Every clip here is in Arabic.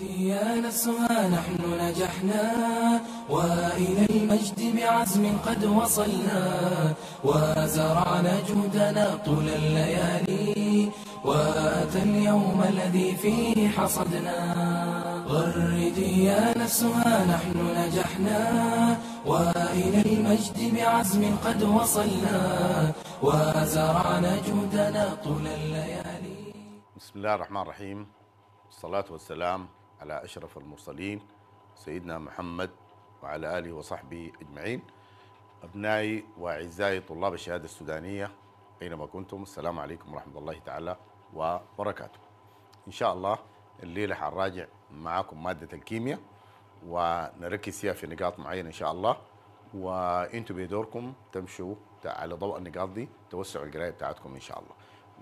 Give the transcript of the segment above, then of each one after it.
يا نسوى نحن نجحنا وإلى المجد بعزم قد وصلنا وزرعنا جهدنا طول الليالي وأتى اليوم الذي فيه حصدنا غردي يا نفسها نحن نجحنا وإلى المجد بعزم قد وصلنا وزرعنا جهدنا طول الليالي بسم الله الرحمن الرحيم والصلاة والسلام على أشرف المرسلين سيدنا محمد وعلى آله وصحبه أجمعين أبنائي وأعزائي طلاب الشهادة السودانية أينما كنتم السلام عليكم ورحمة الله تعالى وبركاته إن شاء الله الليلة حنراجع معاكم مادة الكيمياء ونركز فيها في نقاط معينة إن شاء الله وانتم بدوركم تمشوا على ضوء النقاط دي توسعوا القرايه بتاعتكم ان شاء الله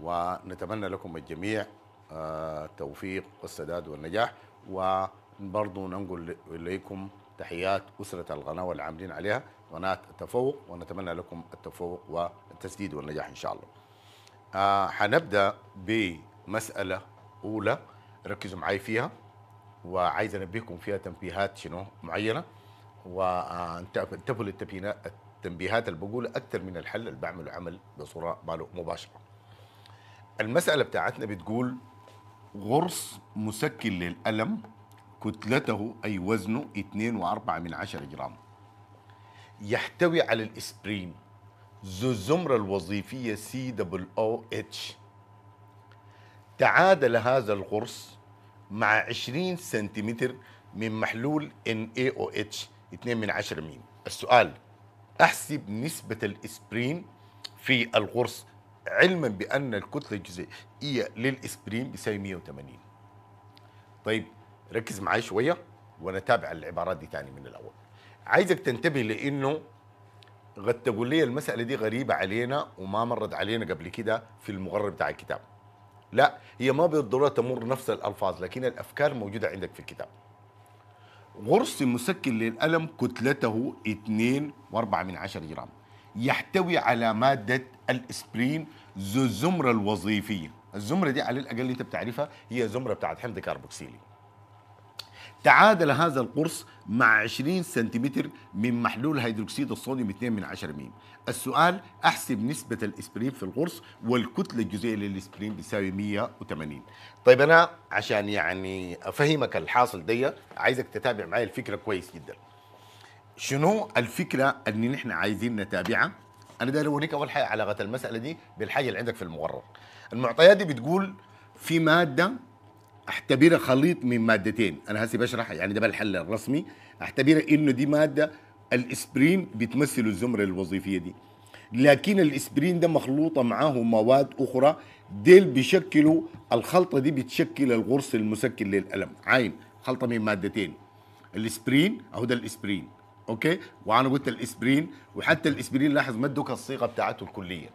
ونتمنى لكم الجميع آه، التوفيق والسداد والنجاح وبرضه ننقل إليكم تحيات أسرة القناة والعاملين عليها قناة التفوق ونتمنى لكم التفوق والتسديد والنجاح إن شاء الله آه حنبدأ بمسألة أولى ركزوا معي فيها وعايز أنبهكم فيها تنبيهات شنو معينة وانتبهوا للتنبيهات اللي بقول أكثر من الحل اللي بعمله عمل بصورة مباشرة المسألة بتاعتنا بتقول غرص مسكن للألم كتلته أي وزنه 2.4 من 10 جرام يحتوي على الإسبرين ذو الزمرة الوظيفية سي دبل او اتش تعادل هذا الغرص مع 20 سنتيمتر من محلول NaOH 2 إيه من 10 مين السؤال أحسب نسبة الإسبرين في الغرس علما بأن الكتلة الجزيئية للإسبرين بيساوي 180 طيب ركز معايا شوية وانا تابع العبارات دي ثاني من الأول عايزك تنتبه لأنه قد تقول لي المسألة دي غريبة علينا وما مرت علينا قبل كده في المغرب بتاع الكتاب لا هي ما بالضرورة تمر نفس الألفاظ لكن الأفكار موجودة عندك في الكتاب غرس مسكن للألم كتلته 2.4 جرام يحتوي على مادة الإسبرين ذو الزمرة الوظيفية الزمرة دي على الأقل أنت بتعرفها هي زمرة بتاعت حمض كاربوكسيلي تعادل هذا القرص مع 20 سنتيمتر من محلول هيدروكسيد الصوديوم 2 من 10 ميم السؤال احسب نسبة الاسبرين في القرص والكتلة الجزيئية للاسبرين بتساوي 180 طيب انا عشان يعني افهمك الحاصل دي عايزك تتابع معي الفكرة كويس جدا شنو الفكره اللي نحن عايزين نتابعها انا داير اوريك اول حاجه علاقه المساله دي بالحاجه اللي عندك في المغرب المعطيات دي بتقول في ماده اعتبرها خليط من مادتين انا هسي بشرح يعني ده بالحل الرسمي اعتبرها انه دي ماده الاسبرين بتمثل الزمره الوظيفيه دي لكن الاسبرين ده مخلوطه معاه مواد اخرى ديل بيشكلوا الخلطه دي بتشكل الغرس المسكن للالم عين خلطه من مادتين الاسبرين اهو ده الاسبرين اوكي وانا قلت الاسبرين وحتى الاسبرين لاحظ ما ادوك الصيغه بتاعته الكليه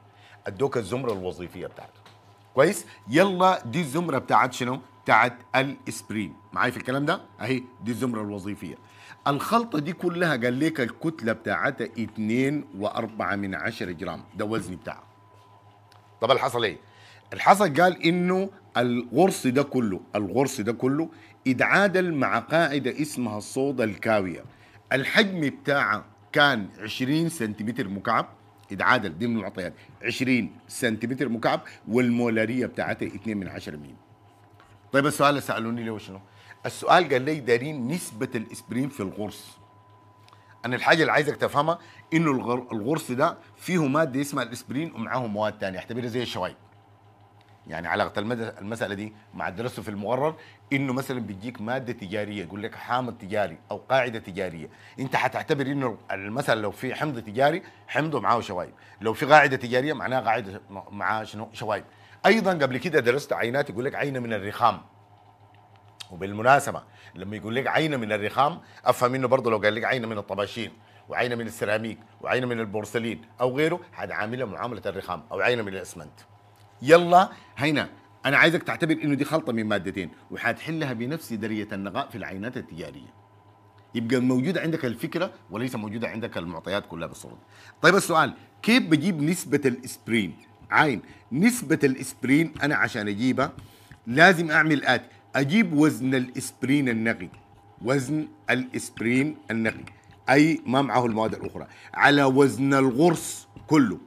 ادوك الزمره الوظيفيه بتاعته كويس يلا دي الزمره بتاعت شنو بتاعت الاسبرين معايا في الكلام ده اهي دي الزمره الوظيفيه الخلطه دي كلها قال لك الكتله بتاعتها 2 و4 من 10 جرام ده وزن بتاعها طب اللي حصل ايه الحصل قال انه الغرص ده كله الغرص ده كله اتعادل مع قاعده اسمها الصودا الكاويه الحجم بتاعه كان 20 سنتيمتر مكعب اتعادل دي من المعطيات 20 سنتيمتر مكعب والمولاريه بتاعتها 2 من 10 ميم طيب السؤال اللي سالوني ليه شنو؟ السؤال قال لي دارين نسبه الاسبرين في الغرس انا الحاجه اللي عايزك تفهمها انه الغرس ده فيه ماده اسمها الاسبرين ومعاه مواد ثانيه اعتبرها زي الشوايب يعني علاقه المساله دي مع درسه في المقرر انه مثلا بيجيك ماده تجاريه يقول لك حامض تجاري او قاعده تجاريه انت حتعتبر انه المساله لو في حمض تجاري حمضه معاه شوايب لو في قاعده تجاريه معناها قاعده معاه شنو شوايب ايضا قبل كده درست عينات يقول لك عينه من الرخام وبالمناسبه لما يقول لك عينه من الرخام افهم انه برضه لو قال لك عينه من الطباشير وعينه من السيراميك وعينه من البورسلين او غيره هذا عامله معامله الرخام او عينه من الاسمنت يلا هينا انا عايزك تعتبر انه دي خلطه من مادتين وحتحلها بنفس دريه النقاء في العينات التجاريه يبقى موجوده عندك الفكره وليس موجوده عندك المعطيات كلها بالصوره طيب السؤال كيف بجيب نسبه الاسبرين عين نسبه الاسبرين انا عشان اجيبها لازم اعمل اتي اجيب وزن الاسبرين النقي وزن الاسبرين النقي اي ما معه المواد الاخرى على وزن الغرس كله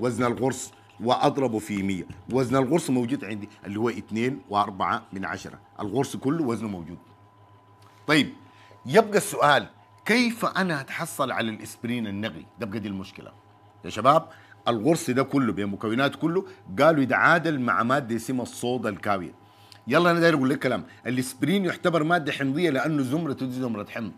وزن الغرس واضربه في 100 وزن القرص موجود عندي اللي هو 2 و4 من 10 القرص كله وزنه موجود طيب يبقى السؤال كيف انا اتحصل على الاسبرين النقي تبقى دي المشكله يا شباب القرص ده كله بمكونات كله قالوا يتعادل مع ماده اسمها الصودا الكاويه يلا انا داير اقول لك كلام الاسبرين يعتبر ماده حمضيه لانه زمرته دي زمره حمض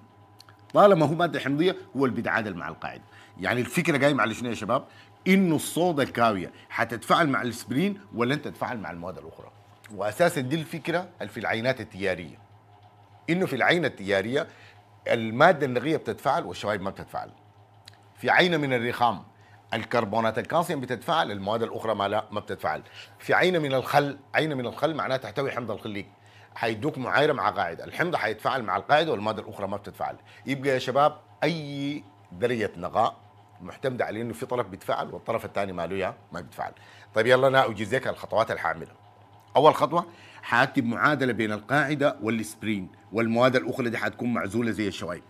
طالما هو ماده حمضيه هو اللي بيتعادل مع القاعده يعني الفكره قايمه على شنو يا شباب انه الصودا الكاويه هتتفاعل مع الاسبرين ولا انت تتفاعل مع المواد الاخرى واساسا دي الفكره في العينات التياريه انه في العينه التياريه الماده النغيه بتتفاعل والشوايب ما بتتفاعل في عينه من الرخام الكربونات الكالسيوم بتتفاعل المواد الاخرى ما لا ما بتتفاعل في عينه من الخل عينه من الخل معناها تحتوي حمض الخليك هيدوك معايره مع قاعده الحمض هيتفاعل مع القاعده والماده الاخرى ما بتتفاعل يبقى يا شباب اي درجه نغاء معتمده على انه في طرف بيتفاعل والطرف الثاني ما له ما بيتفاعل طيب يلا انا لك الخطوات الحامله اول خطوه حاكتب معادله بين القاعده والسبرين والمواد الاخرى دي حتكون معزوله زي الشوايب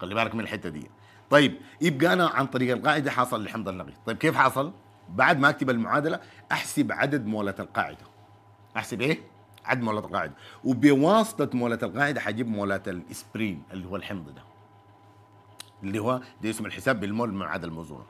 خلي بالك من الحته دي طيب يبقى انا عن طريق القاعده حاصل الحمض النقي طيب كيف حاصل بعد ما اكتب المعادله احسب عدد مولة القاعده احسب ايه عدد مولة القاعده وبواسطه مولة القاعده حجيب مولة الاسبرين اللي هو الحمض ده اللي هو ده اسم الحساب بالمول ما عدا الموزون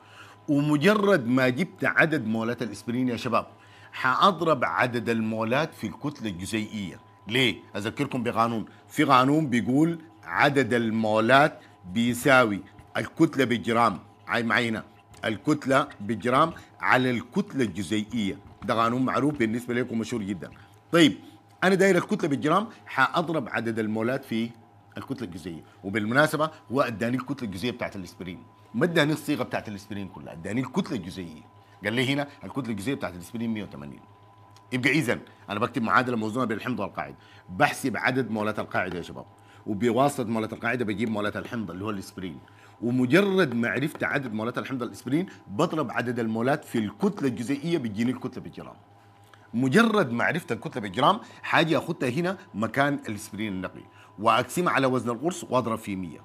ومجرد ما جبت عدد مولات الاسبرين يا شباب حاضرب عدد المولات في الكتله الجزيئيه ليه اذكركم بقانون في قانون بيقول عدد المولات بيساوي الكتله بالجرام عين معينه الكتله بالجرام على الكتله الجزيئيه ده قانون معروف بالنسبه لكم مشهور جدا طيب انا داير الكتله بالجرام حاضرب عدد المولات في الكتله الجزيئيه وبالمناسبه هو اداني الكتله الجزيئيه بتاعت الاسبرين ما اداني الصيغه بتاعت الاسبرين كلها اداني الكتله الجزيئيه قال لي هنا الكتله الجزيئيه بتاعت الاسبرين 180 يبقى اذا انا بكتب معادله موزونه بين الحمض والقاعده بحسب عدد مولات القاعده يا شباب وبواسطه مولات القاعده بجيب مولات الحمض اللي هو الاسبرين ومجرد ما عرفت عدد مولات الحمض الاسبرين بضرب عدد المولات في الكتله الجزيئيه بتجيني الكتله بالجرام مجرد ما عرفت الكتله بالجرام حاجه اخدها هنا مكان الاسبرين النقي واقسمه على وزن القرص واضرب فيه 100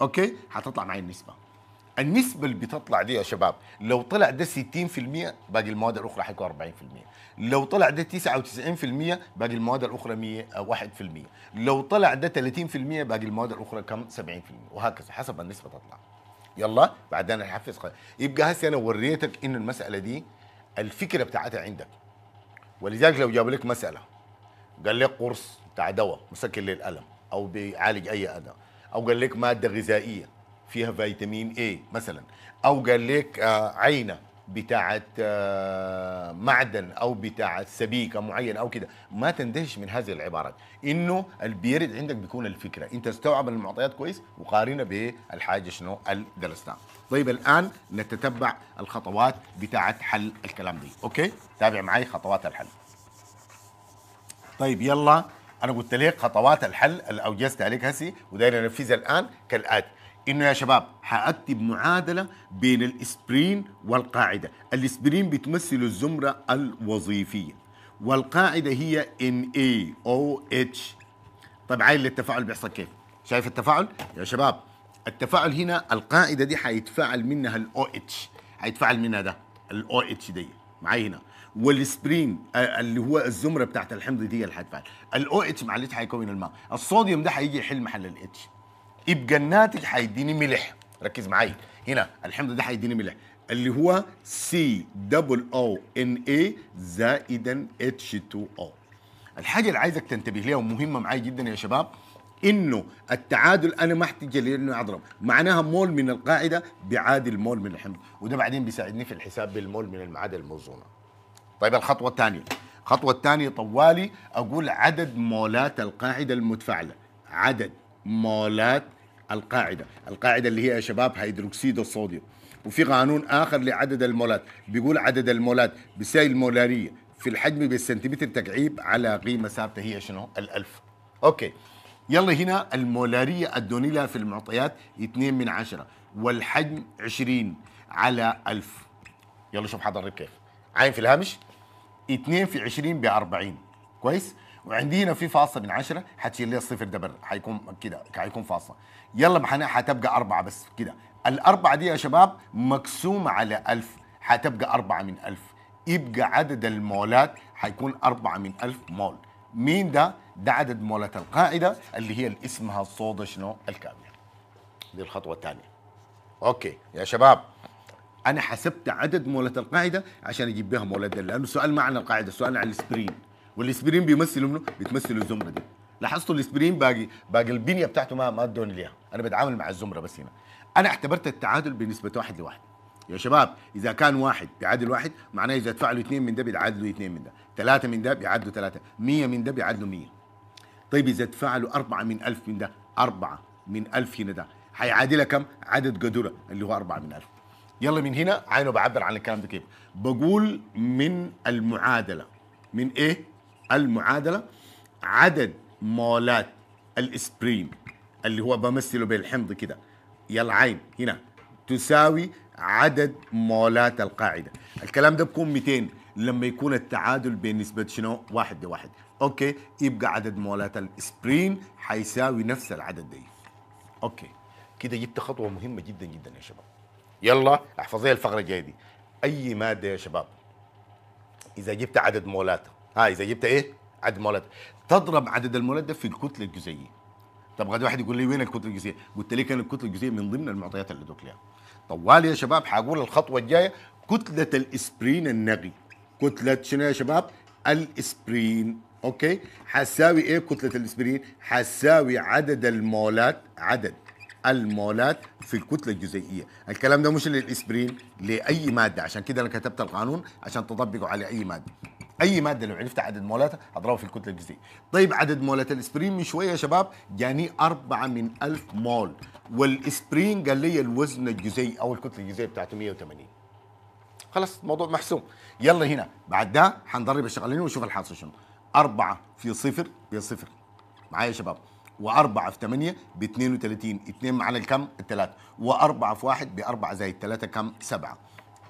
اوكي هتطلع معي النسبه النسبة اللي بتطلع دي يا شباب لو طلع ده 60% باقي المواد الأخرى حيكون 40% لو طلع ده 99% باقي المواد الأخرى 100 1% لو طلع ده 30% باقي المواد الأخرى كم 70% وهكذا حسب النسبة تطلع يلا بعدين هحفز يبقى هسه أنا وريتك إن المسألة دي الفكرة بتاعتها عندك ولذلك لو جابوا لك مسألة قال لك قرص بتاع دواء مسكن للألم او بيعالج اي اذى او قال لك ماده غذائيه فيها فيتامين اي مثلا او قال لك آه، عينه بتاعه آه، معدن او بتاعه سبيكه معينه او كده ما تندهش من هذه العبارات انه البيرد عندك بيكون الفكره انت استوعب المعطيات كويس وقارنها بالحاجه شنو الدرسناه طيب الان نتتبع الخطوات بتاعه حل الكلام دي اوكي تابع معي خطوات الحل طيب يلا انا قلت لك خطوات الحل اللي اوجزت عليك هسي وداير انفذها الان كالاتي انه يا شباب حاكتب معادله بين الاسبرين والقاعده الاسبرين بتمثل الزمره الوظيفيه والقاعده هي ان اي او اتش طيب عايل التفاعل بيحصل كيف شايف التفاعل يا شباب التفاعل هنا القاعده دي حيتفاعل منها الاو اتش حيتفاعل منها ده الاو اتش دي معي هنا والسبرين آه، اللي هو الزمره بتاعت الحمض دي اللي هتفعل الاو اتش معلش هيكون الماء الصوديوم ده هيجي يحل محل الاتش يبقى الناتج هيديني ملح ركز معايا هنا الحمض ده هيديني ملح اللي هو سي دبل او ان اي زائدا اتش 2 او الحاجه اللي عايزك تنتبه ليها ومهمه معايا جدا يا شباب انه التعادل انا ما احتاج لانه اضرب معناها مول من القاعده بيعادل مول من الحمض وده بعدين بيساعدني في الحساب بالمول من المعادله الموزونه طيب الخطوه الثانيه الخطوه الثانيه طوالي اقول عدد مولات القاعده المتفعلة عدد مولات القاعده القاعده اللي هي يا شباب هيدروكسيد الصوديوم وفي قانون اخر لعدد المولات بيقول عدد المولات بالسيل المولاريه في الحجم بالسنتيمتر تكعيب على قيمه ثابته هي شنو الألف اوكي يلا هنا المولاريه ادوني لها في المعطيات 2 من 10 والحجم 20 على 1000 يلا شوف حضرتك كيف عاين في الهامش 2 في 20 ب 40 كويس وعندي هنا في فاصله من 10 حتشيل لي الصفر دبر حيكون كده حيكون فاصله يلا حتبقى اربعه بس كده الاربعه دي يا شباب مقسومه على 1000 حتبقى اربعه من 1000 يبقى عدد المولات حيكون اربعه من 1000 مول مين ده؟ ده عدد مولات القاعده اللي هي اللي اسمها الصودا شنو؟ الكامله دي الخطوه الثانيه اوكي يا شباب انا حسبت عدد مولات القاعده عشان اجيب بها مولات ده لانه السؤال ما عن القاعده السؤال عن الاسبرين والاسبرين بيمثل منه بيمثل الزمره دي لاحظتوا الاسبرين باقي باقي البنيه بتاعته ما ما ادوني ليها انا بتعامل مع الزمره بس هنا انا اعتبرت التعادل بنسبه واحد لواحد يا شباب اذا كان واحد بيعادل واحد معناه اذا تفعلوا اثنين من ده بيعادلوا اثنين من ده ثلاثه من ده بيعادلوا ثلاثه 100 من ده بيعادلوا 100 طيب اذا تفعلوا أربعة من ألف من ده أربعة من ألف هنا ده هيعادلها كم عدد قدرة اللي هو أربعة من ألف يلا من هنا عينه بعبر عن الكلام ده كيف بقول من المعادله من ايه المعادله عدد مولات الاسبرين اللي هو بمثله بالحمض كده يا العين هنا تساوي عدد مولات القاعده الكلام ده بيكون 200 لما يكون التعادل بين نسبه شنو واحد لواحد اوكي يبقى عدد مولات الاسبرين حيساوي نفس العدد ده اوكي كده جبت خطوه مهمه جدا جدا يا شباب يلا احفظيها الفقره الجايه دي اي ماده يا شباب اذا جبت عدد مولات ها اذا جبت ايه عدد مولات تضرب عدد المولات ده في الكتله الجزيئيه طب غادي واحد يقول لي وين الكتله الجزيئيه قلت لك انا الكتله الجزيئيه من ضمن المعطيات اللي ادوك لها طوال يا شباب حقول الخطوه الجايه كتله الاسبرين النقي كتله شنو يا شباب الاسبرين اوكي حساوي ايه كتله الاسبرين حساوي عدد المولات عدد المولات في الكتله الجزيئيه الكلام ده مش للاسبرين لاي ماده عشان كده انا كتبت القانون عشان تطبقه على اي ماده اي ماده لو عرفت عدد مولاتها اضربها في الكتله الجزيئيه طيب عدد مولات الاسبرين من شويه يا شباب جاني يعني 4 من 1000 مول والاسبرين قال لي الوزن الجزيئي او الكتله الجزيئيه بتاعته 180 خلاص الموضوع محسوم يلا هنا بعد ده هنضرب الشغلين ونشوف الحاصل شنو 4 في صفر بصفر معايا يا شباب و4 في 8 ب 32 2 معانا الكم الثلاثة و4 في 1 ب 4 زائد 3 كم 7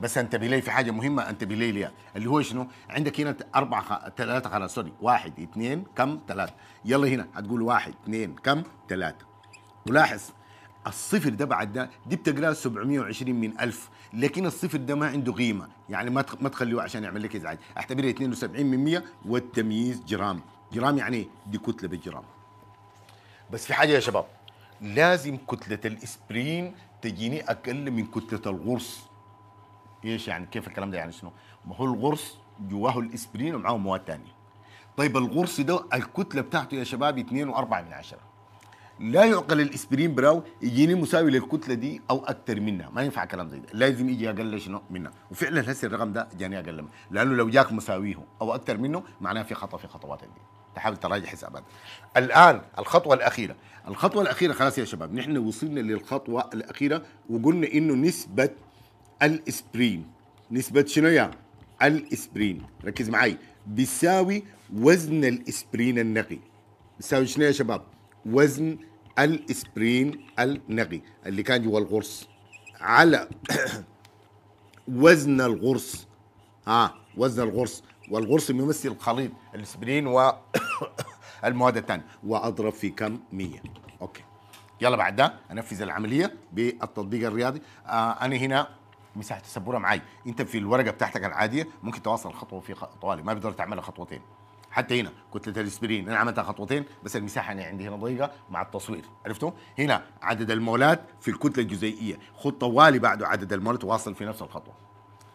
بس انتبه لي في حاجه مهمه انتبه لي ليها اللي هو شنو عندك هنا 4 3 ثلاثه خلاص سوري واحد اثنين كم ثلاثه يلا هنا هتقول واحد اثنين كم ثلاثه ولاحظ الصفر ده بعد ده دي بتقراه 720 من 1000 لكن الصفر ده ما عنده قيمه يعني ما ما تخليه عشان يعمل لك ازعاج اعتبرها 72 من 100 والتمييز جرام جرام يعني إيه؟ دي كتله بالجرام بس في حاجه يا شباب لازم كتله الاسبرين تجيني اقل من كتله القرص ايش يعني كيف الكلام ده يعني شنو؟ ما هو القرص جواه الاسبرين ومعاه مواد ثانيه طيب القرص ده الكتله بتاعته يا شباب 2 و4 من عشرة لا يعقل الاسبرين براو يجيني مساوي للكتله دي او اكثر منها ما ينفع كلام زي ده لازم يجي اقل شنو منها وفعلا هسه الرقم ده جاني اقل منه لانه لو جاك مساويه او اكثر منه معناه في خطا في خطوات الدين تحاول تراجع حساباتك الان الخطوه الاخيره الخطوه الاخيره خلاص يا شباب نحن وصلنا للخطوه الاخيره وقلنا انه نسبه الاسبرين نسبه شنو يا الاسبرين ركز معي بيساوي وزن الاسبرين النقي بيساوي شنو يا شباب وزن الاسبرين النقي اللي كان جوا القرص على وزن القرص ها آه وزن القرص والغرس يمثل خليط الاسبرين والمواد الثانيه واضرب في كم 100 اوكي يلا بعد ده انفذ العمليه بالتطبيق الرياضي آه انا هنا مساحه السبوره معي انت في الورقه بتاعتك العاديه ممكن تواصل خطوه في طوالي ما بتقدر تعملها خطوتين حتى هنا كتله الاسبرين انا عملتها خطوتين بس المساحه انا عندي هنا ضيقه مع التصوير عرفتوا هنا عدد المولات في الكتله الجزيئيه خد طوالي بعده عدد المولات واصل في نفس الخطوه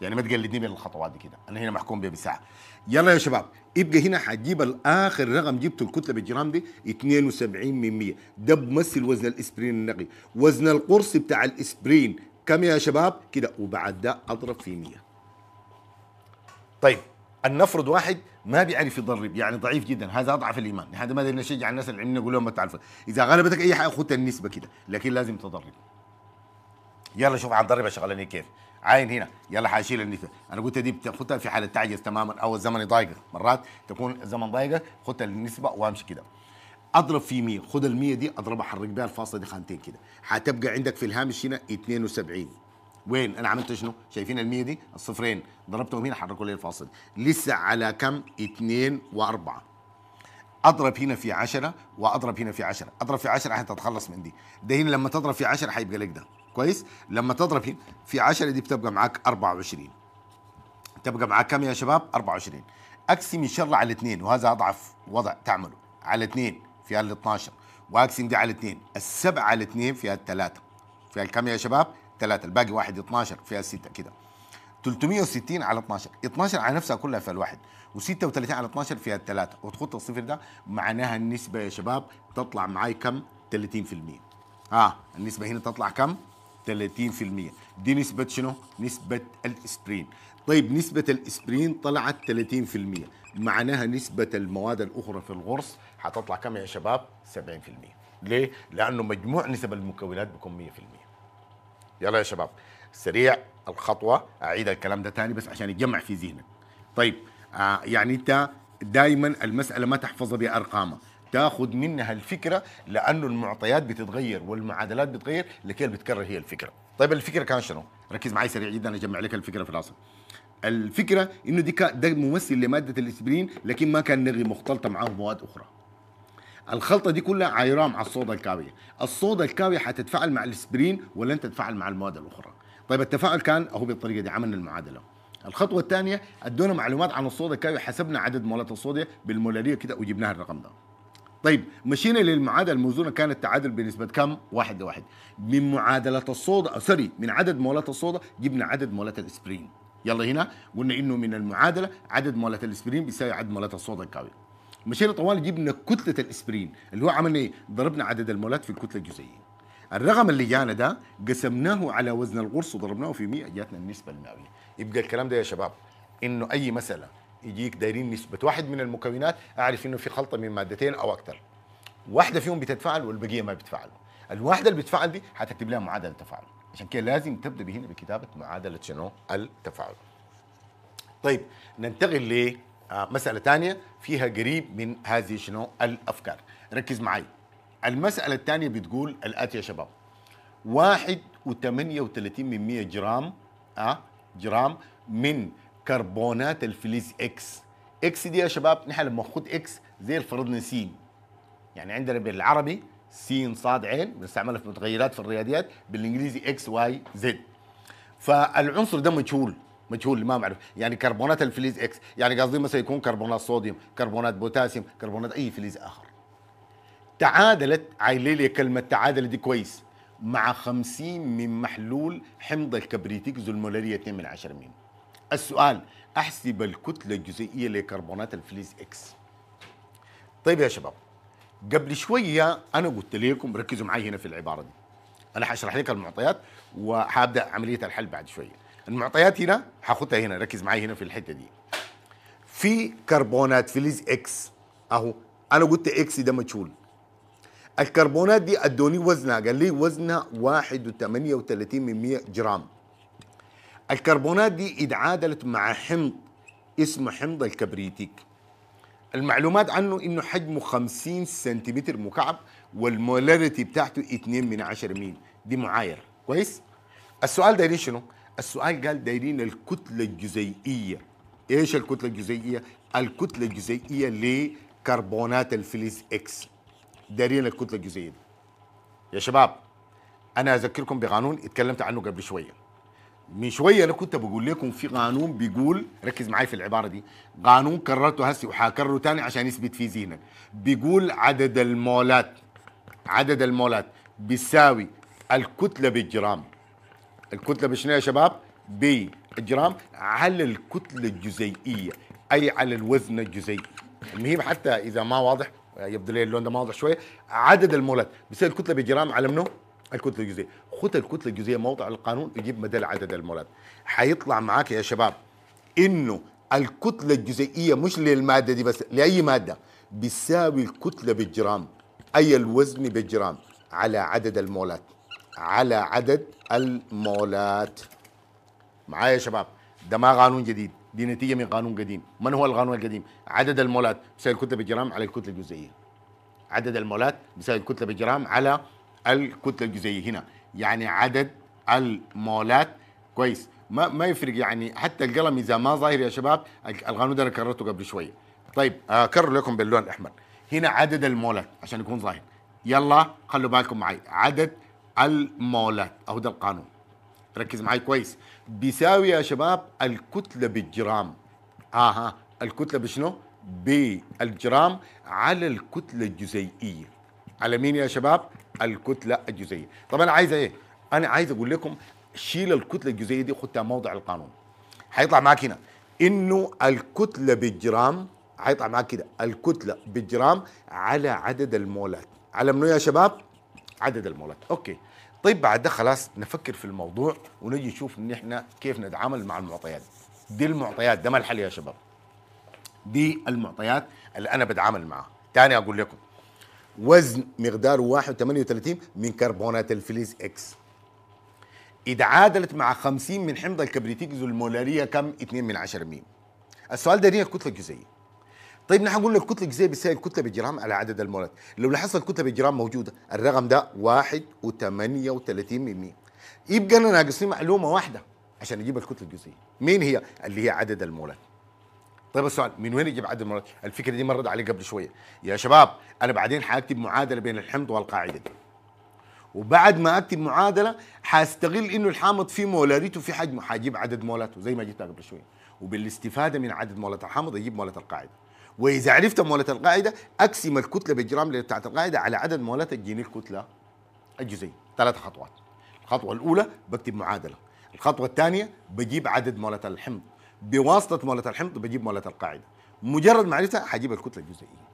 يعني ما تقلدني بين الخطوات دي كده انا هنا محكوم بيه بالساعه يلا يا شباب يبقى هنا حتجيب الاخر رقم جبته الكتله بالجرام دي 72 من 100 ده بمثل وزن الاسبرين النقي وزن القرص بتاع الاسبرين كم يا شباب كده وبعد ده اضرب في 100 طيب النفرض واحد ما بيعرف يضرب يعني ضعيف جدا هذا اضعف الايمان هذا ما قدرنا نشجع الناس اللي عندنا نقول لهم ما تعرفوا اذا غلبتك اي حاجه خد النسبه كده لكن لازم تضرب يلا شوف هنضرب شغلني كيف عاين هنا يلا حاشيل النساء انا قلت دي بتاخدها في حاله تعجز تماما او الزمن ضايقه مرات تكون الزمن ضايقه خدت النسبه وامشي كده اضرب في 100 خد ال 100 دي اضربها حرك بها الفاصله دي خانتين كده حتبقى عندك في الهامش هنا 72 وين انا عملت شنو شايفين ال 100 دي الصفرين ضربتهم هنا حركوا لي الفاصل لسه على كم 2 و4 اضرب هنا في 10 واضرب هنا في 10 اضرب في 10 حتتخلص من دي ده هنا لما تضرب في 10 حيبقى لك ده كويس لما تضرب هنا في 10 دي بتبقى معاك 24 تبقى معاك كم يا شباب 24 اقسم ان شاء الله على 2 وهذا اضعف وضع تعمله على 2 فيها ال 12 واقسم دي على 2 السبعة على 2 فيها الثلاثة فيها كم يا شباب 3 الباقي واحد 12 فيها 6 كده 360 على 12 12 على نفسها كلها فيها الواحد و36 على 12 فيها الثلاثة وتخط الصفر ده معناها النسبة يا شباب تطلع معاي كم 30% اه النسبة هنا تطلع كم 30% دي نسبة شنو؟ نسبة الاسبرين طيب نسبة الاسبرين طلعت 30% معناها نسبة المواد الأخرى في الغرس حتطلع كم يا شباب؟ 70% ليه؟ لأنه مجموع نسب المكونات بكون 100% يلا يا شباب سريع الخطوة أعيد الكلام ده تاني بس عشان يجمع في ذهنك طيب آه يعني أنت دايما المسألة ما تحفظها بأرقامها تاخذ منها الفكره لانه المعطيات بتتغير والمعادلات بتتغير لكي بتكرر هي الفكره طيب الفكره كان شنو ركز معي سريع جدا اجمع لك الفكره في الاصل الفكره انه دي ده ممثل لماده الاسبرين لكن ما كان نغي مختلطه معاه مواد اخرى الخلطه دي كلها عيرام على الصودا الكاويه الصودا الكاويه حتتفاعل مع الاسبرين ولن تتفاعل مع المواد الاخرى طيب التفاعل كان اهو بالطريقه دي عملنا المعادله الخطوه الثانيه ادونا معلومات عن الصودا الكاوي حسبنا عدد مولات الصودا بالمولاريه كده وجبناها الرقم ده طيب مشينا للمعادله الموزونه كانت التعادل بنسبه كم؟ واحد لواحد من معادله الصودا سوري من عدد مولات الصودا جبنا عدد مولات الاسبرين يلا هنا قلنا انه من المعادله عدد مولات الاسبرين بيساوي عدد مولات الصودا الكاوي مشينا طوال جبنا كتله الاسبرين اللي هو عملنا ايه؟ ضربنا عدد المولات في الكتله الجزيئيه الرقم اللي جانا ده قسمناه على وزن القرص وضربناه في 100 جاتنا النسبه المئويه يبقى الكلام ده يا شباب انه اي مساله يجيك دايرين نسبه واحد من المكونات اعرف انه في خلطه من مادتين او اكثر واحده فيهم بتتفاعل والبقيه ما بتتفاعلوا الواحده اللي بتتفاعل دي حتكتب لها معادله تفاعل عشان كده لازم تبدا هنا بكتابه معادله شنو التفاعل طيب ننتقل لمساله آه، ثانيه فيها قريب من هذه شنو الافكار ركز معي المساله الثانيه بتقول الاتي يا شباب واحد من 100 جرام آه جرام من كربونات الفلز اكس اكس دي يا شباب نحن لما ناخد اكس زي الفرضنا س يعني عندنا بالعربي س ص عين بنستعملها في متغيرات في الرياضيات بالانجليزي اكس واي زد فالعنصر ده مجهول مجهول ما معروف يعني كربونات الفلز اكس يعني قصدي مثلا يكون كربونات صوديوم كربونات بوتاسيوم كربونات اي فلز اخر تعادلت عايلي لي كلمه تعادلت دي كويس مع 50 من محلول حمض الكبريتيك ذو المولاريه 2 من 10 ميم السؤال احسب الكتله الجزيئيه لكربونات الفليز اكس طيب يا شباب قبل شويه انا قلت لكم ركزوا معي هنا في العباره دي انا حشرح لك المعطيات وحابدا عمليه الحل بعد شويه المعطيات هنا حاخدها هنا ركز معي هنا في الحته دي في كربونات فليز اكس اهو انا قلت اكس ده مجهول الكربونات دي ادوني وزنها قال لي وزنها 1.38 من 100 جرام الكربونات دي اتعادلت مع حمض اسمه حمض الكبريتيك المعلومات عنه انه حجمه 50 سنتيمتر مكعب والمولاريتي بتاعته 2 من 10 ميل دي معايره كويس السؤال دايرين شنو السؤال قال دايرين الكتله الجزيئيه ايش الكتله الجزيئيه الكتله الجزيئيه لكربونات الفلز اكس دايرين الكتله الجزيئيه دي. يا شباب انا اذكركم بقانون اتكلمت عنه قبل شويه من شويه انا كنت بقول لكم في قانون بيقول ركز معي في العباره دي قانون كررته هسي وحاكرره تاني عشان يثبت في ذهنك بيقول عدد المولات عدد المولات بيساوي الكتله بالجرام الكتله بشنو يا شباب بالجرام على الكتله الجزيئيه اي على الوزن الجزيئي المهم حتى اذا ما واضح يبدو لي اللون ده ما واضح شويه عدد المولات بيساوي الكتله بالجرام على منو الكتله الجزيئيه خد الكتله الجزئيه موضع القانون يجيب مدى العدد المولات حيطلع معاك يا شباب انه الكتله الجزيئيه مش للماده دي بس لاي ماده بتساوي الكتله بالجرام اي الوزن بالجرام على عدد المولات على عدد المولات معايا يا شباب ده ما قانون جديد دي نتيجه من قانون قديم من هو القانون القديم عدد المولات بيساوي الكتله بالجرام على الكتله الجزيئيه عدد المولات بيساوي الكتله بالجرام على الكتله الجزيئيه هنا يعني عدد المولات كويس ما ما يفرق يعني حتى القلم اذا ما ظاهر يا شباب القانون ده انا كررته قبل شويه طيب آه، اكرر لكم باللون الاحمر هنا عدد المولات عشان يكون ظاهر يلا خلوا بالكم معي عدد المولات اهو ده القانون ركز معي كويس بيساوي يا شباب الكتله بالجرام اها الكتله بشنو بالجرام على الكتله الجزيئيه على مين يا شباب الكتله الجزئيه طب انا عايز ايه انا عايز اقول لكم شيل الكتله الجزئيه دي خدتها موضع القانون هيطلع معاك هنا انه الكتله بالجرام هيطلع معاك كده الكتله بالجرام على عدد المولات على منو يا شباب عدد المولات اوكي طيب بعد ده خلاص نفكر في الموضوع ونجي نشوف ان احنا كيف نتعامل مع المعطيات دي المعطيات ده ما الحل يا شباب دي المعطيات اللي انا بتعامل معها تاني اقول لكم وزن مقداره 1.38 من كربونات الفلز اكس إذا عادلت مع 50 من حمض الكبريتيك المولارية كم؟ 2 من 10 ميم السؤال ده الكتلة جزيئيه طيب نحن نقول الكتلة الجزيئية بتساوي الكتلة بالجرام على عدد المولات لو لاحظت الكتلة بالجرام موجودة الرقم ده 1.38 من يبقى أنا ناقصني معلومة واحدة عشان أجيب الكتلة الجزيئية مين هي؟ اللي هي عدد المولات طيب السؤال من وين يجيب عدد الموارد؟ الفكره دي مرد عليه قبل شويه يا شباب انا بعدين حاكتب معادله بين الحمض والقاعده دي وبعد ما اكتب معادله حاستغل انه الحامض فيه مولاريته في حجمه حاجيب عدد مولاته زي ما جبتها قبل شويه وبالاستفاده من عدد مولات الحامض اجيب مولات القاعده واذا عرفت مولات القاعده اقسم الكتله بالجرام بتاعت القاعده على عدد مولات الجين الكتله الجزيء ثلاث خطوات الخطوه الاولى بكتب معادله الخطوه الثانيه بجيب عدد مولات الحمض بواسطه مولة الحمض بجيب مولة القاعده مجرد ما عرفتها حجيب الكتله الجزيئيه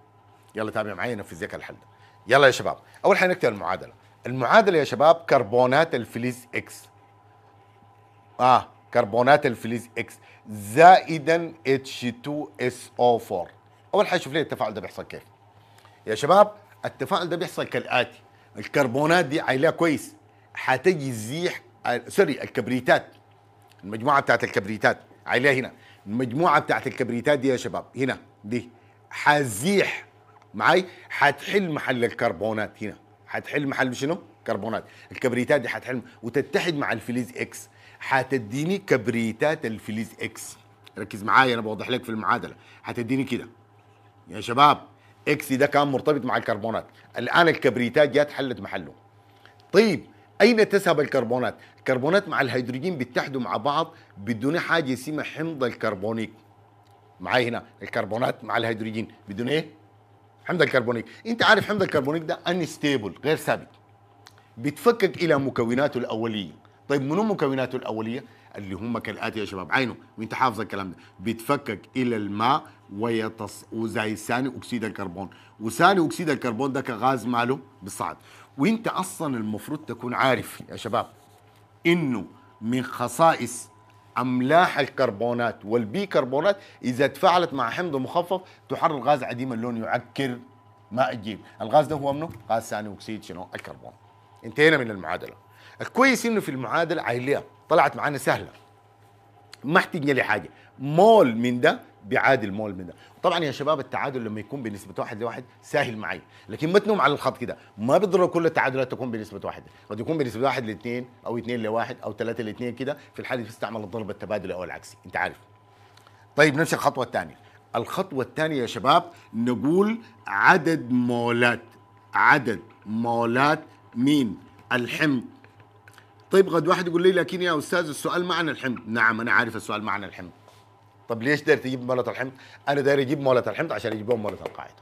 يلا تابع معي نفذ لك الحل يلا يا شباب اول حاجه نكتب المعادله المعادله يا شباب كربونات الفليز اكس اه كربونات الفليز اكس زائدا H2SO4 اول حاجه شوف لي التفاعل ده بيحصل كيف يا شباب التفاعل ده بيحصل كالاتي الكربونات دي عيلها كويس حتجي تزيح سوري الكبريتات المجموعه بتاعت الكبريتات عليها هنا المجموعه بتاعت الكبريتات دي يا شباب هنا دي حزيح معاي حتحل محل الكربونات هنا حتحل محل شنو؟ كربونات الكبريتات دي حتحل وتتحد مع الفليز اكس حتديني كبريتات الفليز اكس ركز معايا انا بوضح لك في المعادله حتديني كده يا شباب اكس ده كان مرتبط مع الكربونات الان الكبريتات جات حلت محله طيب اين تذهب الكربونات الكربونات مع الهيدروجين بيتحدوا مع بعض بدون حاجه اسمها حمض الكربونيك معي هنا الكربونات مع الهيدروجين بدون ايه حمض الكربونيك انت عارف حمض الكربونيك ده انستيبل غير ثابت بيتفكك الى مكوناته الاوليه طيب منو مكوناته الاوليه اللي هم كالاتي يا شباب عينه وانت حافظ الكلام ده بيتفكك الى الماء ويتص وزي ثاني اكسيد الكربون وثاني اكسيد الكربون ده كغاز ماله بالصعد وانت اصلا المفروض تكون عارف يا شباب انه من خصائص املاح الكربونات والبيكربونات اذا تفاعلت مع حمض مخفف تحرر غاز عديم اللون يعكر ماء الجيب الغاز ده هو منه غاز ثاني اكسيد شنو الكربون انتهينا من المعادله الكويس انه في المعادله عيليه طلعت معانا سهله ما احتجنا لحاجه مول من ده بيعادل مول من ده طبعا يا شباب التعادل لما يكون بنسبه واحد لواحد سهل معي لكن ما تنوم على الخط كده ما بالضروره كل التعادلات تكون بنسبه واحد قد يكون بنسبه واحد لاثنين او اثنين لواحد او ثلاثه لاثنين كده في الحاله اللي تستعمل الضرب التبادلي او العكسي انت عارف طيب نمشي الخطوه الثانيه الخطوه الثانيه يا شباب نقول عدد مولات عدد مولات مين الحمض طيب قد واحد يقول لي لكن يا استاذ السؤال معنى الحمض نعم انا عارف السؤال معنى الحمض طب ليش داير تجيب مولد الحمض؟ انا داير اجيب مولد الحمض عشان يجيب لهم القاعده.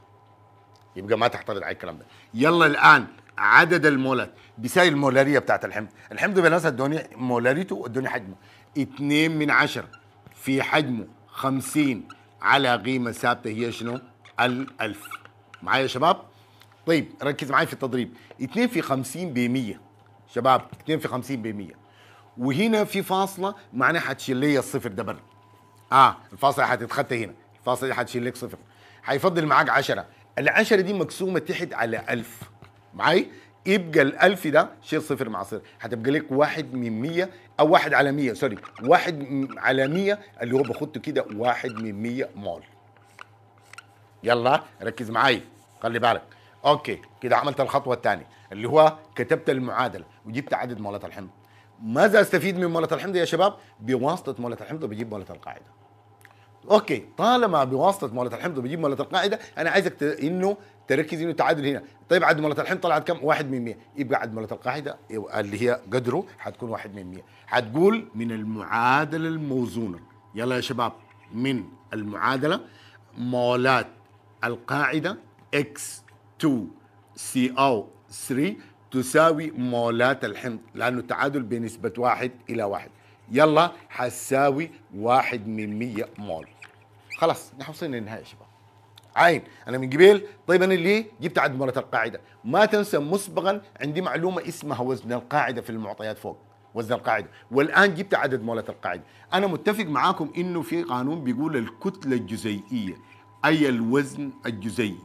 يبقى ما تحترض على الكلام ده. يلا الان عدد المولات بيساوي المولاريه بتاعت الحمض، الحمض بالنسبه ادوني مولاريته ادوني حجمه 2 من 10 في حجمه 50 على قيمه ثابته هي شنو؟ ال 1000 معايا يا شباب؟ طيب ركز معايا في التضريب 2 في 50 ب 100 شباب 2 في 50 ب 100 وهنا في فاصله معناها حتشيل لي الصفر دبل. اه الفاصله هتتخطى هنا الفاصله دي هتشيل لك صفر هيفضل معاك 10 ال 10 دي مقسومه تحت على 1000 معايا يبقى ال 1000 ده شيل صفر مع صفر هتبقى لك 1 من 100 او 1 على 100 سوري 1 على 100 اللي هو باخدته كده 1 من 100 مول يلا ركز معايا خلي بالك اوكي كده عملت الخطوه الثانيه اللي هو كتبت المعادله وجبت عدد مولات الحمض ماذا استفيد من مولات الحمض يا شباب بواسطه مولات الحمض بجيب مولات القاعده اوكي طالما بواسطه مولة الحمض بيجيب مولة القاعده انا عايزك ت... انه تركز انه التعادل هنا طيب عد مولة الحمض طلعت كم؟ 1 من 100 يبقى عد مولة القاعده اللي هي قدره حتكون 1 من 100 حتقول من المعادله الموزونه يلا يا شباب من المعادله مولات القاعده اكس 2 سي او 3 تساوي مولات الحمض لانه التعادل بنسبه 1 الى 1 يلا حساوي واحد من 100 مول خلاص نحن وصلنا للنهايه يا شباب عين انا من قبيل طيب انا ليه جبت عدد مرات القاعده ما تنسى مسبقا عندي معلومه اسمها وزن القاعده في المعطيات فوق وزن القاعده والان جبت عدد مولات القاعده انا متفق معاكم انه في قانون بيقول الكتله الجزيئيه اي الوزن الجزيئي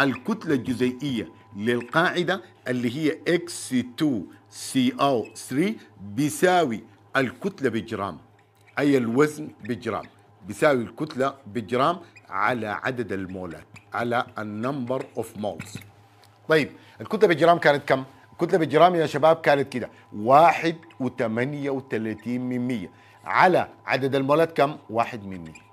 الكتله الجزيئيه للقاعده اللي هي x2CO3 بيساوي الكتلة بجرام أي الوزن بجرام بيساوي الكتلة بجرام على عدد المولات على النمبر اوف مولز طيب الكتلة بجرام كانت كم؟ الكتلة بالجرام يا شباب كانت كده واحد وثمانية وثلاثين من مية على عدد المولات كم؟ واحد من مية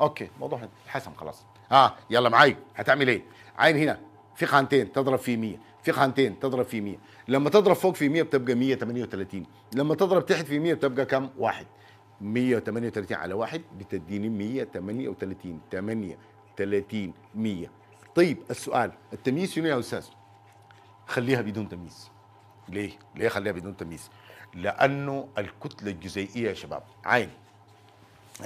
اوكي موضوع حسم خلاص اه يلا معاي هتعمل ايه؟ عين هنا في خانتين تضرب في مية في خانتين تضرب في 100 لما تضرب فوق في 100 بتبقى 138 لما تضرب تحت في 100 بتبقى كم واحد 138 على واحد بتديني 138 38 100 طيب السؤال التمييز شنو يا استاذ خليها بدون تمييز ليه ليه خليها بدون تمييز لانه الكتله الجزيئيه يا شباب عين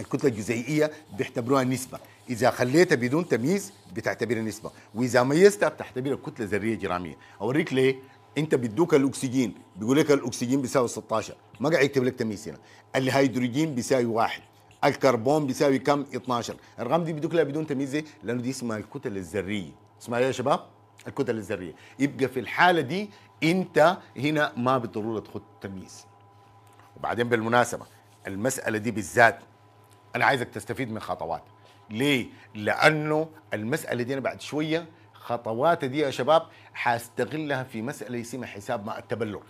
الكتله الجزيئيه بيعتبروها نسبه اذا خليتها بدون تمييز بتعتبر نسبه واذا ميزتها بتعتبرها كتله ذريه جراميه اوريك ليه انت بدوك الاكسجين بيقول لك الاكسجين بيساوي 16 ما قاعد يكتب لك تمييز هنا الهيدروجين بيساوي واحد الكربون بيساوي كم 12 الارقام دي بدوك لها بدون تمييز لانه دي اسمها الكتل الذريه اسمها يا شباب الكتل الذريه يبقى في الحاله دي انت هنا ما بالضروره تخد تمييز وبعدين بالمناسبه المساله دي بالذات انا عايزك تستفيد من خطوات ليه؟ لانه المساله دي أنا بعد شويه خطوات دي يا شباب حاستغلها في مساله يسمى حساب مع التبلور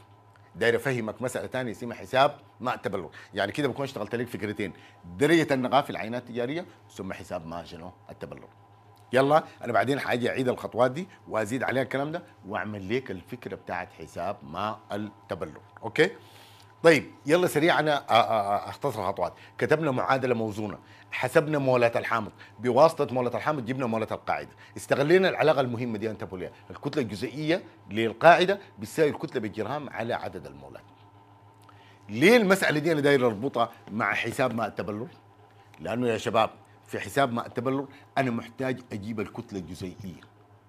داير افهمك مساله ثانيه اسمها حساب مع التبلور يعني كده بكون اشتغلت لك فكرتين درجه النقاء في العينات التجاريه ثم حساب مع شنو التبلور يلا انا بعدين حاجي اعيد الخطوات دي وازيد عليها الكلام ده واعمل لك الفكره بتاعت حساب مع التبلور اوكي طيب يلا سريعا انا اختصر الخطوات كتبنا معادله موزونه حسبنا مولة الحامض بواسطة مولة الحامض جبنا مولة القاعدة استغلينا العلاقة المهمة دي أنت بوليها الكتلة الجزيئية للقاعدة بتساوي الكتلة بالجرام على عدد المولات ليه المسألة دي أنا داير أربطها مع حساب ماء التبلور لأنه يا شباب في حساب ماء التبلور أنا محتاج أجيب الكتلة الجزيئية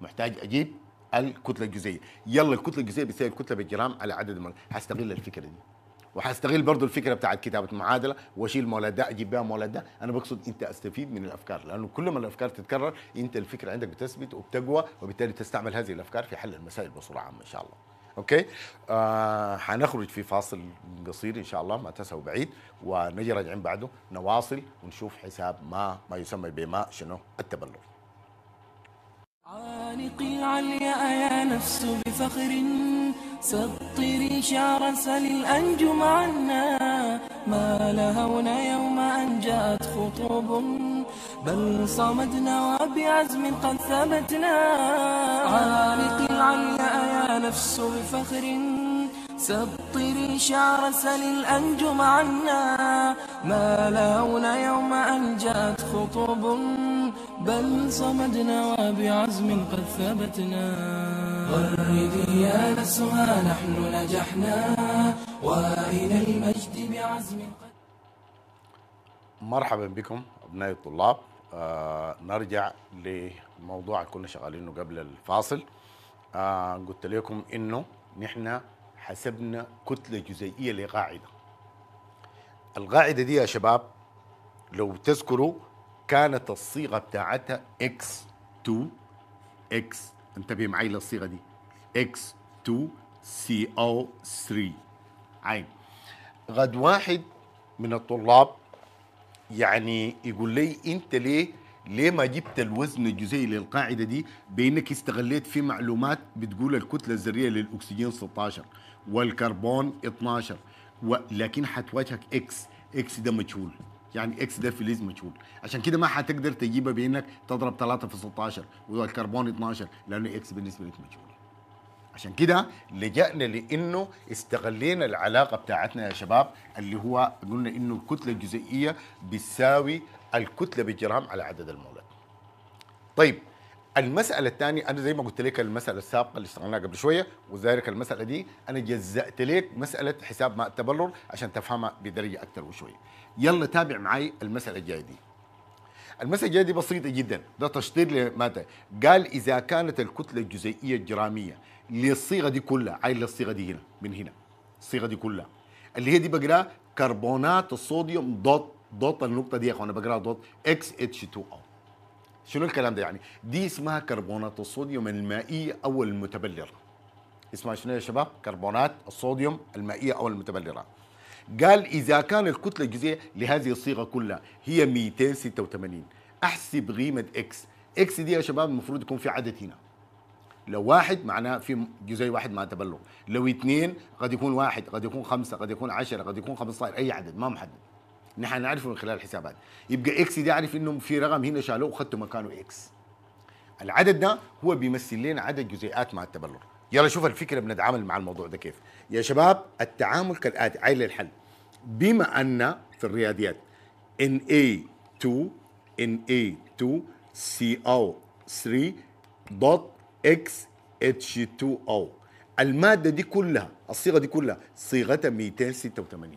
محتاج أجيب الكتلة الجزيئية يلا الكتلة الجزيئية بتساوي الكتلة بالجرام على عدد المولات هستغل الفكرة دي وحستغل برضه الفكره بتاعت كتابه المعادله واشيل مولد ده اجيب بيها مولد ده انا بقصد انت استفيد من الافكار لانه كل ما الافكار تتكرر انت الفكره عندك بتثبت وبتقوى وبالتالي تستعمل هذه الافكار في حل المسائل بصوره عامه ان شاء الله اوكي آه حنخرج في فاصل قصير ان شاء الله ما تسهو بعيد ونجي راجعين بعده نواصل ونشوف حساب ما ما يسمى بما شنو التبلور عانقي العليا يا نفس بفخر سطري شعرا سل الأنجم عنا ما لهونا يوم أن جاءت خطوب بل صمدنا وبعزم قد ثبتنا عانقي العليا يا نفس بفخر سطري شعر سل الأنجم عنا ما لهونا يوم أن جاءت خطوب بل صمدنا وبعزم قد ثبتنا غردي يا نسوى نحن نجحنا وإلى المجد بعزم قد مرحبا بكم أبنائي الطلاب آه نرجع لموضوع كنا شغالينه قبل الفاصل آه قلت لكم انه نحن حسبنا كتله جزيئيه لقاعده القاعده دي يا شباب لو تذكروا كانت الصيغه بتاعتها اكس 2 اكس انتبه معي للصيغه دي اكس 2 سي او 3 عين غد واحد من الطلاب يعني يقول لي انت ليه ليه ما جبت الوزن الجزيئي للقاعده دي بانك استغليت في معلومات بتقول الكتله الذريه للاكسجين 16 والكربون 12 ولكن حتواجهك اكس اكس ده مجهول يعني اكس ده فليز مجهول عشان كده ما هتقدر تجيبها بانك تضرب 3 في 16 والكربون 12 لان اكس بالنسبه لك مجهول عشان كده لجأنا لانه استغلينا العلاقه بتاعتنا يا شباب اللي هو قلنا انه الكتله الجزيئيه بتساوي الكتله بالجرام على عدد المولات طيب المساله الثانيه انا زي ما قلت لك المساله السابقه اللي اشتغلناها قبل شويه وذلك المساله دي انا جزأت لك مساله حساب ماء التبرر عشان تفهمها بدرجه اكثر وشويه يلا تابع معي المساله الجايه دي المساله الجايه دي بسيطه جدا ده تشطير لماذا قال اذا كانت الكتله الجزيئيه الجراميه للصيغه دي كلها عايل الصيغه دي هنا من هنا الصيغه دي كلها اللي هي دي بقراها كربونات الصوديوم دوت دوت النقطه دي يا اخوانا بقراها دوت اكس اتش 2 او شنو الكلام ده يعني دي اسمها كربونات الصوديوم المائيه او المتبلره اسمها شنو يا شباب كربونات الصوديوم المائيه او المتبلره قال اذا كان الكتله الجزيئيه لهذه الصيغه كلها هي 286 احسب قيمه اكس اكس دي يا شباب المفروض يكون في عدد هنا لو واحد معناه في جزيء واحد مع تبلغ لو اثنين قد يكون واحد قد يكون خمسة قد يكون عشرة قد يكون 15 أي عدد ما محدد نحن نعرفه من خلال الحسابات يبقى اكس دي عارف انه في رقم هنا شالوه وخدته مكانه اكس العدد ده هو بيمثل لنا عدد جزيئات مع التبلور يلا شوف الفكره بنتعامل مع الموضوع ده كيف يا شباب التعامل كالاتي عايل الحل بما ان في الرياضيات ان اي 2 ان اي 2 سي او 3 دوت اكس اتش 2 او الماده دي كلها الصيغه دي كلها صيغتها 286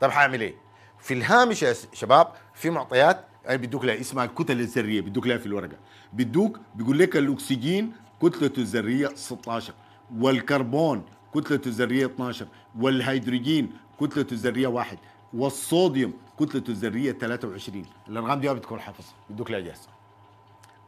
طب هعمل ايه في الهامش يا شباب في معطيات يعني بدوك لها اسمها الكتل الذريه بدوك لها في الورقه بدوك بيقول لك الاكسجين كتلته الذريه 16 والكربون كتلته الذريه 12 والهيدروجين كتلته الذريه 1 والصوديوم كتلته الذريه 23 الارقام دي بتكون حفظ بدوك لها جاهزه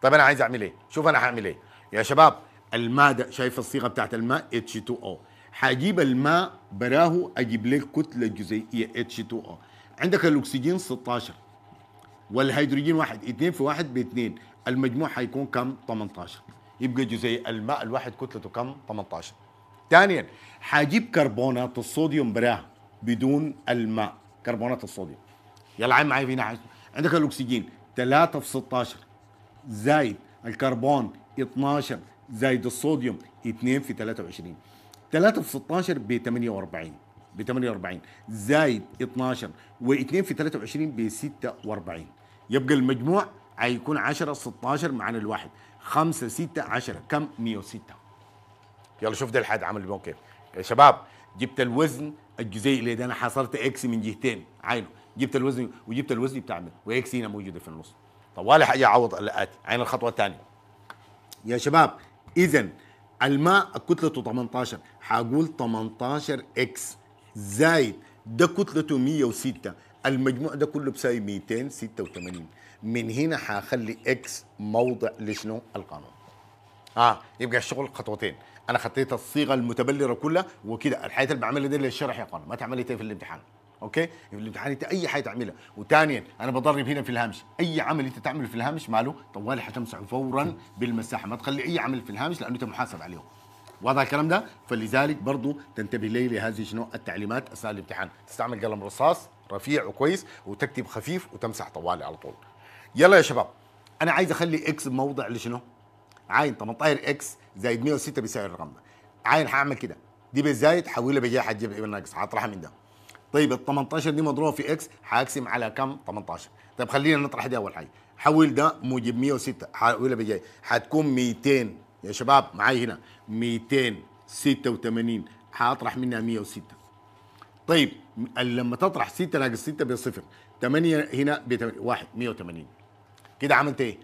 طيب انا عايز اعمل ايه شوف انا هعمل ايه يا شباب الماده شايف الصيغه بتاعت الماء H2O حجيب الماء براه اجيب لك كتله جزيئيه H2O عندك الاكسجين 16 والهيدروجين واحد اثنين في واحد باثنين المجموع حيكون كم 18 يبقى جزيء الماء الواحد كتلته كم 18 ثانيا حاجيب كربونات الصوديوم براه بدون الماء كربونات الصوديوم يلا عين معي فينا حاجة. عندك الاكسجين 3 في 16 زايد الكربون 12 زايد الصوديوم 2 في 23 3 في 16 ب 48 ب 48 زايد 12 و2 في 23 ب 46 يبقى المجموع هيكون 10 16 معنا الواحد 5 6 10 كم 106 يلا شوف ده الحاد عمل بيهم كيف يا شباب جبت الوزن الجزيئي اللي ده انا حصرت اكس من جهتين عينه جبت الوزن وجبت الوزن بتاع مين واكس هنا موجوده في النص طب ولا حاجه يعوض الاتي عين الخطوه الثانيه يا شباب اذا الماء كتلته 18 حقول 18 اكس زايد ده كتلته 106 المجموع ده كله بساوي 286 من هنا حخلي اكس موضع لشنو القانون اه يبقى الشغل خطوتين انا خطيت الصيغه المتبلره كلها وكده الحاجات اللي بعملها دي للشرح يا قانون ما تعملها إيه في الامتحان اوكي في الامتحان انت اي حاجه تعملها وثانيا انا بضرب هنا في الهامش اي عمل انت تعمله في الهامش ماله طوالي حتمسحه فورا بالمساحه ما تخلي اي عمل في الهامش لانه انت محاسب عليه واضح الكلام ده فلذلك برضه تنتبه لي لهذه شنو التعليمات اثناء الامتحان تستعمل قلم رصاص رفيع وكويس وتكتب خفيف وتمسح طوالي على طول يلا يا شباب انا عايز اخلي اكس موضع لشنو عاين 18 اكس زائد 106 بسعر الرقم ده عاين هعمل كده دي بالزايد حولها بجاي حتجيب ابن ناقص هطرحها من ده طيب ال 18 دي مضروبه في اكس هقسم على كم 18 طيب خلينا نطرح دي اول حاجه حول ده موجب 106 حولها بجاي هتكون 200 يا شباب معي هنا 286 حاطرح منها 106 طيب لما تطرح 6 ناقص 6 بصفر 8 هنا ب 1 180 كده عملت ايه؟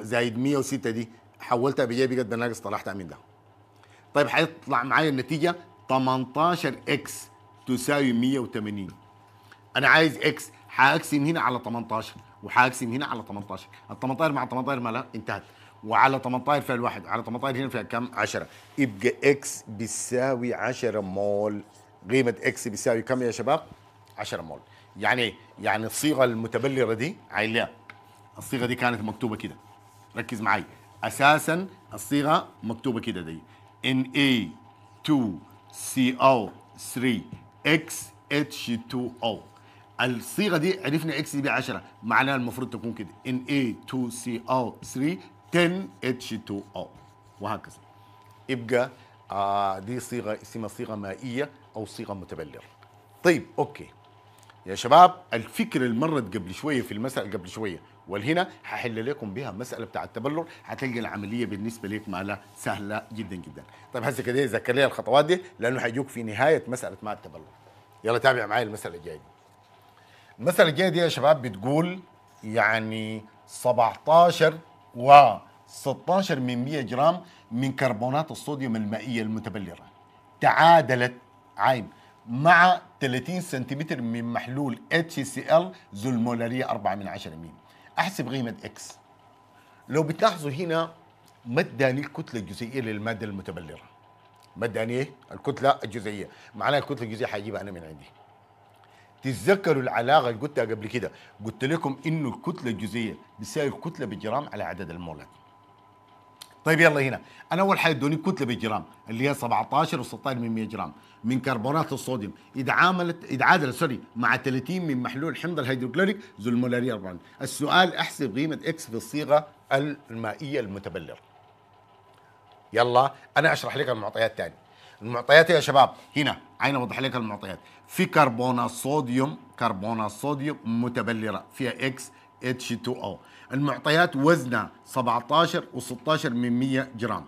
زايد 106 دي حولتها بجيبي قد ناقص طلعتها من ده طيب حيطلع معايا النتيجه 18 اكس تساوي 180 انا عايز اكس حاقسم هنا على 18 وحاقسم هنا على 18 ال 18 مع 18 ما لا انتهت وعلى 18 فيها الواحد على 18 هنا فيها كم 10 يبقى اكس بيساوي 10 مول قيمه اكس بيساوي كم يا شباب 10 مول يعني يعني الصيغه المتبلره دي عيلة الصيغه دي كانت مكتوبه كده ركز معي اساسا الصيغه مكتوبه كده دي ان اي 2 سي او 3 اكس اتش 2 او الصيغه دي عرفنا اكس دي 10 معناها المفروض تكون كده ان اي 2 سي او 3 10 H2O وهكذا يبقى آه دي صيغه اسمها صيغه مائيه او صيغه متبلره طيب اوكي يا شباب الفكره اللي مرت قبل شويه في المساله قبل شويه والهنا ححل لكم بها مساله بتاع التبلر حتلقى العمليه بالنسبه لك مالها سهله جدا جدا طيب هسه كده ذكر لي الخطوات دي لانه حيجوك في نهايه مساله مع التبلر يلا تابع معايا المساله الجايه دي المساله الجايه دي يا شباب بتقول يعني 17 و 16 من 100 جرام من كربونات الصوديوم المائية المتبلرة تعادلت عايم مع 30 سنتيمتر من محلول HCl ذو المولارية 4 من 10 مين أحسب قيمة X لو بتلاحظوا هنا ما اداني الكتلة الجزيئية للمادة المتبلرة ما اداني الكتلة الجزيئية معناها الكتلة الجزيئية حجيبها أنا من عندي تتذكروا العلاقه اللي قلتها قبل كده قلت لكم انه الكتله الجزئيه بتساوي الكتله بالجرام على عدد المولات طيب يلا هنا انا اول حاجه ادوني كتله بالجرام اللي هي 17 و16 من 100 جرام من كربونات الصوديوم اذا اذا عادلت سوري مع 30 من محلول حمض الهيدروكلوريك ذو المولاريه 40 السؤال احسب قيمه اكس في الصيغه المائيه المتبلره يلا انا اشرح لك المعطيات تاني المعطيات يا شباب هنا عين اوضح لك المعطيات في كربون صوديوم كربون صوديوم متبلره فيها اكس اتش 2 او المعطيات وزنها 17 و16 من 100 جرام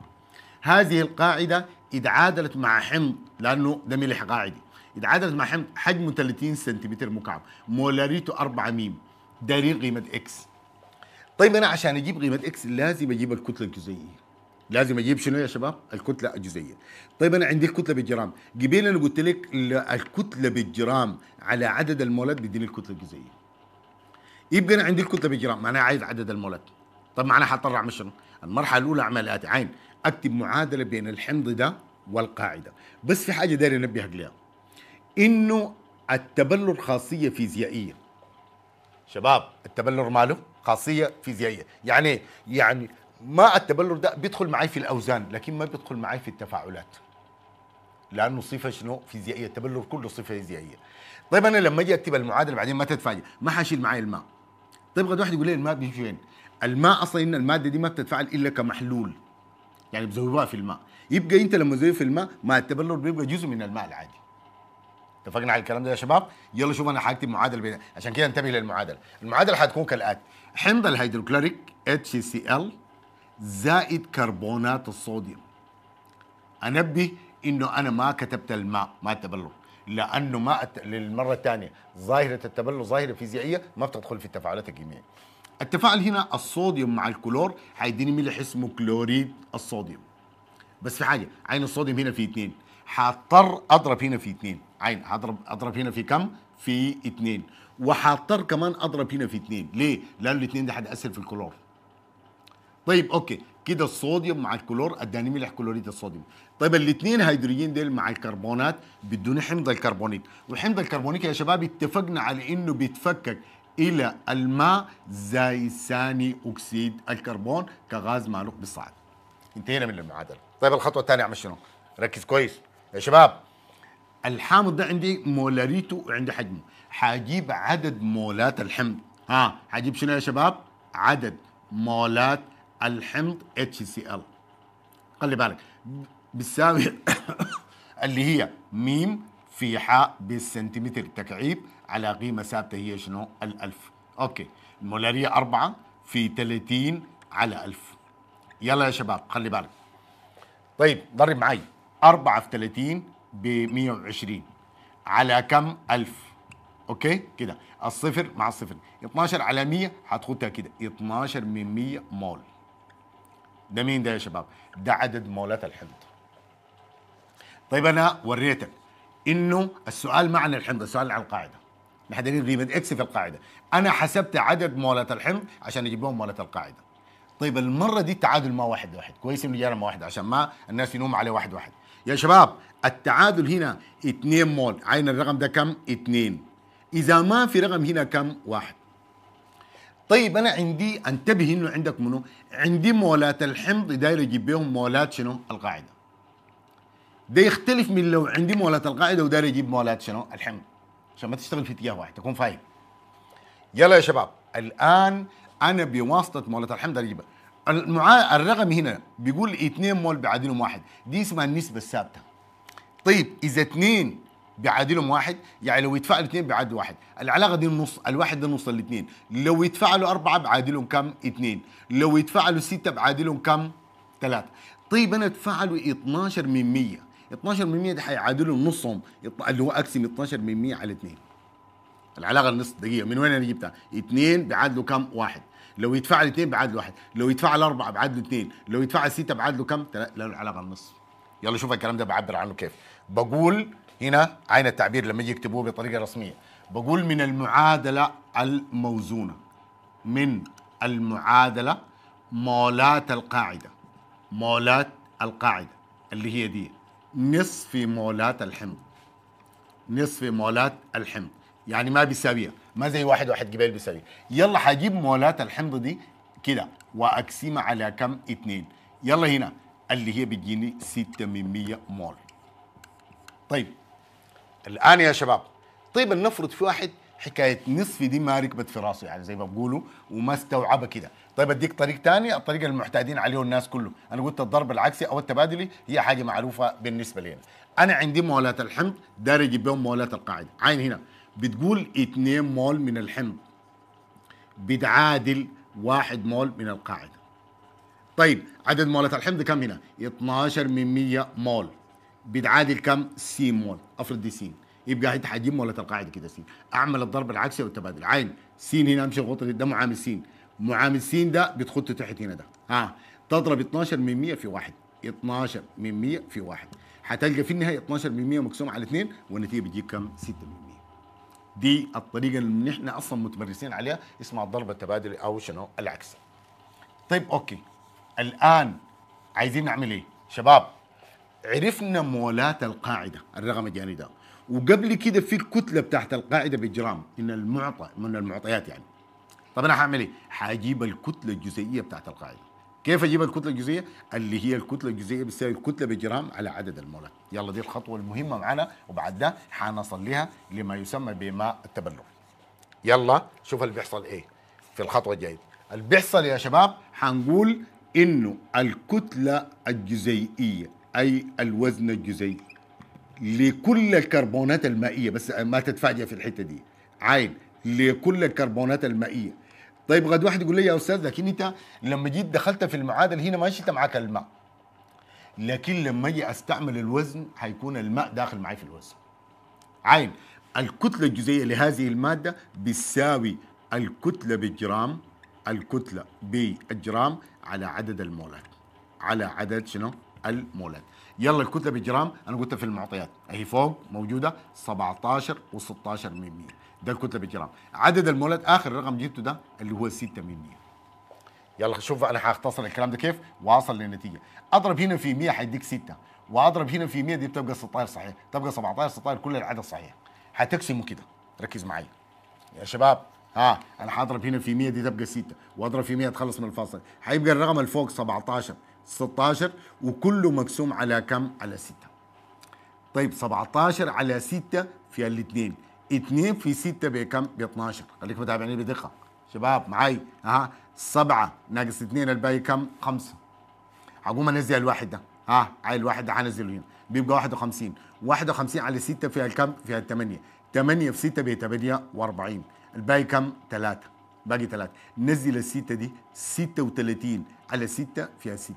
هذه القاعدة اذا عادلت مع حمض لأنه ده ملح قاعدي عادلت مع حمض حجمه 30 سنتيمتر مكعب مولاريته 4 ميم دارين قيمة اكس طيب أنا عشان أجيب قيمة اكس لازم أجيب الكتلة الجزيئية لازم اجيب شنو يا شباب؟ الكتله الجزئيه. طيب انا عندي الكتله بالجرام، قبيل انا قلت لك الكتله بالجرام على عدد المولات بيديني الكتله الجزئيه. يبقى انا عندي الكتله بالجرام، معناها عايز عدد المولات. طب معناها حطلع من شنو؟ المرحله الاولى اعمل عين اكتب معادله بين الحمض ده والقاعده، بس في حاجه داير انبهك ليها. انه التبلور خاصيه فيزيائيه. شباب التبلور ماله؟ خاصيه فيزيائيه، يعني إيه؟ يعني مع التبلور ده بيدخل معي في الاوزان لكن ما بيدخل معي في التفاعلات لانه صفه شنو فيزيائيه التبلور كله صفه فيزيائيه طيب انا لما اجي اكتب المعادله بعدين ما تتفاجئ ما حاشيل معي الماء طيب قد واحد يقول لي الماء بيمشي وين الماء اصلا ان الماده دي ما بتتفاعل الا كمحلول يعني بزوبها في الماء يبقى انت لما تزوب في الماء مع التبلور بيبقى جزء من الماء العادي اتفقنا على الكلام ده يا شباب يلا شوف انا حاكتب معادله بينا. عشان كده انتبه للمعادله المعادله حتكون كالاتي حمض الهيدروكلوريك HCl زائد كربونات الصوديوم انبه انه انا ما كتبت الماء ما التبلد لانه ما أت... للمره الثانيه ظاهره التبلل ظاهره فيزيائيه ما بتدخل في التفاعلات الكيميائيه التفاعل هنا الصوديوم مع الكلور حيديني ملح اسمه كلوريد الصوديوم بس في حاجه عين الصوديوم هنا في اثنين حاضطر اضرب هنا في اثنين عين اضرب اضرب هنا في كم في اثنين وحاضطر كمان اضرب هنا في اثنين ليه لانه الاثنين ده هتاثر في الكلور طيب اوكي كده الصوديوم مع الكلور اداني ملح كلوريد الصوديوم طيب الاثنين هيدروجين ديل مع الكربونات بدون حمض الكربونيك والحمض الكربونيك يا شباب اتفقنا على انه بيتفكك الى الماء زي ثاني اكسيد الكربون كغاز معلوق بالصعد انتهينا من المعادله طيب الخطوه الثانيه اعمل شنو ركز كويس يا شباب الحامض ده عندي مولاريته وعندي حجمه حاجيب عدد مولات الحمض ها حاجيب شنو يا شباب عدد مولات الحمض HCl خلي بالك بتساوي اللي هي ميم في حاء بالسنتيمتر تكعيب على قيمة ثابتة هي شنو الألف أوكي المولارية أربعة في 30 على ألف يلا يا شباب خلي بالك طيب ضرب معي 4 في 30 ب 120 على كم 1000 اوكي كده الصفر مع الصفر 12 على 100 هتخدها كده 12 من 100 مول ده مين ده يا شباب ده عدد مولات الحمض طيب انا وريتك انه السؤال ما عن الحمض السؤال عن القاعده نحن دايرين قيمه اكس في القاعده انا حسبت عدد مولات الحمض عشان اجيب لهم مولات القاعده طيب المره دي التعادل ما واحد واحد كويس انه جانا ما واحد عشان ما الناس ينوم عليه واحد واحد يا شباب التعادل هنا 2 مول عين الرقم ده كم 2 اذا ما في رقم هنا كم واحد طيب انا عندي انتبه انه عندك منو عندي مولات الحمض داير اجيب بيهم مولات شنو القاعده ده يختلف من لو عندي مولات القاعده وداير اجيب مولات شنو الحمض عشان ما تشتغل في اتجاه واحد تكون فاهم يلا يا شباب الان انا بواسطه مولات الحمض اجيبها المعا... الرقم هنا بيقول 2 مول بعدينهم واحد دي اسمها النسبه الثابته طيب اذا 2 بيعادلهم واحد يعني لو يتفاعلوا اثنين بيعادل واحد العلاقه دي النص الواحد ده نص الاثنين لو يتفاعلوا اربعه بعادلهم كم اثنين لو يتفاعلوا سته بعادلهم كم ثلاثه طيب انا اتفاعلوا 12 من 100 12 من 100 ده حيعادلوا نصهم اللي هو اقسم 12 من 100 على 2 العلاقه النص دقيقه من وين انا جبتها؟ 2 بيعادلوا كم؟ 1 لو يتفاعل 2 بيعادلوا 1 لو يتفاعل 4 بيعادلوا 2 لو يتفاعل 6 بيعادلوا كم؟ لا العلاقه النص يلا شوف الكلام ده بعبر عنه كيف بقول هنا عين التعبير لما يجي يكتبوه بطريقه رسميه بقول من المعادله الموزونه من المعادله مولات القاعده مولات القاعده اللي هي دي نصف مولات الحمض نصف مولات الحمض يعني ما بيساويها ما زي واحد واحد قبيل بيساوي يلا حجيب مولات الحمض دي كده واقسمها على كم اثنين يلا هنا اللي هي بتجيني 6 من 100 مول طيب الان يا شباب طيب نفرض في واحد حكايه نصف دي ما ركبت في راسه يعني زي ما بقولوا وما استوعبها كده طيب اديك طريق ثاني الطريق المعتادين عليه الناس كله انا قلت الضرب العكسي او التبادلي هي حاجه معروفه بالنسبه لي انا عندي مولات الحمض داري اجيب بهم مولات القاعده عين هنا بتقول 2 مول من الحمض بتعادل 1 مول من القاعده طيب عدد مولات الحمض كم هنا 12 من 100 مول بتعادل كم سين مول افرض دي سين يبقى هيدا حجم ولا القاعده كده سين اعمل الضرب العكسي والتبادل عين سين هنا امشي غلطه ده معامل سين معامل سين ده بتخط تحت هنا ده ها تضرب 12 من 100 في واحد 12 من 100 في واحد هتلقى في النهايه 12 من 100 مقسوم على 2 والنتيجه بتجيب كم 6 من 100 دي الطريقه اللي نحن اصلا متمرسين عليها اسمها الضرب التبادلي او شنو العكسي طيب اوكي الان عايزين نعمل ايه شباب عرفنا مولات القاعده الرقم الجاني ده وقبل كده في الكتله بتاعت القاعده بجرام من المعطى من المعطيات يعني طب انا هعمل ايه؟ هجيب الكتله الجزيئيه بتاعت القاعده كيف اجيب الكتله الجزيئيه؟ اللي هي الكتله الجزيئيه بتساوي الكتله بجرام على عدد المولات يلا دي الخطوه المهمه معنا وبعد ده حنصل لها لما يسمى بماء التبلور يلا شوف اللي بيحصل ايه في الخطوه الجايه اللي بيحصل يا شباب حنقول انه الكتله الجزيئيه أي الوزن الجزيئي لكل الكربونات المائية بس ما تتفاجئ في الحتة دي عين لكل الكربونات المائية طيب غد واحد يقول لي يا أستاذ لكن أنت لما جيت دخلت في المعادلة هنا ماشي أنت معاك الماء لكن لما أجي أستعمل الوزن هيكون الماء داخل معي في الوزن عين الكتلة الجزيئية لهذه المادة بتساوي الكتلة بالجرام الكتلة بالجرام على عدد المولات على عدد شنو؟ المولد يلا الكتله بالجرام انا قلتها في المعطيات اهي فوق موجوده 17 و16 من 100 ده الكتله بالجرام عدد المولد اخر رقم جبته ده اللي هو 6 من 100 يلا شوف انا حاختصر الكلام ده كيف واصل للنتيجه اضرب هنا في 100 حيديك 6 واضرب هنا في 100 دي بتبقى 16 صحيح تبقى 17 16 كل العدد صحيح هتقسمه كده ركز معايا يا شباب ها انا حاضرب هنا في 100 دي تبقى 6 واضرب في 100 تخلص من الفاصل هيبقى الرقم اللي فوق 17 16 وكله مقسوم على كم على 6 طيب 17 على 6 في الاثنين 2 في 6 بكم ب 12 خليكم متابعيني بدقه شباب معاي ها 7 ناقص 2 الباقي كم 5 هقوم انزل الواحد ده ها هاي الواحد ده هنزله هنا بيبقى 51 51 على 6 فيها الكم فيها 8 8 في 6 ب 48 الباقي كم 3 باقي ثلاث نزل الستة دي 36 على 6 فيها 6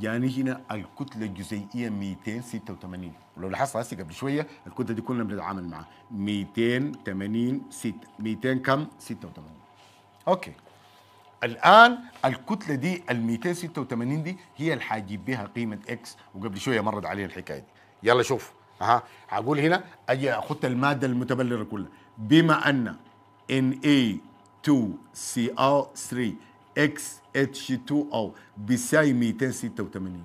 جاني يعني هنا الكتلة الجزيئية 286 ولو لاحظت هسه قبل شوية الكتلة دي كنا بنتعامل معها 280 6 200 كم 86 اوكي الان الكتله دي ال 286 دي هي اللي حاجيب بها قيمه اكس وقبل شويه مرت علينا الحكايه دي يلا شوف اها هقول هنا اجي اخذ الماده المتبلره كلها بما ان ان اي 2CO3 XH2O بيساوي 286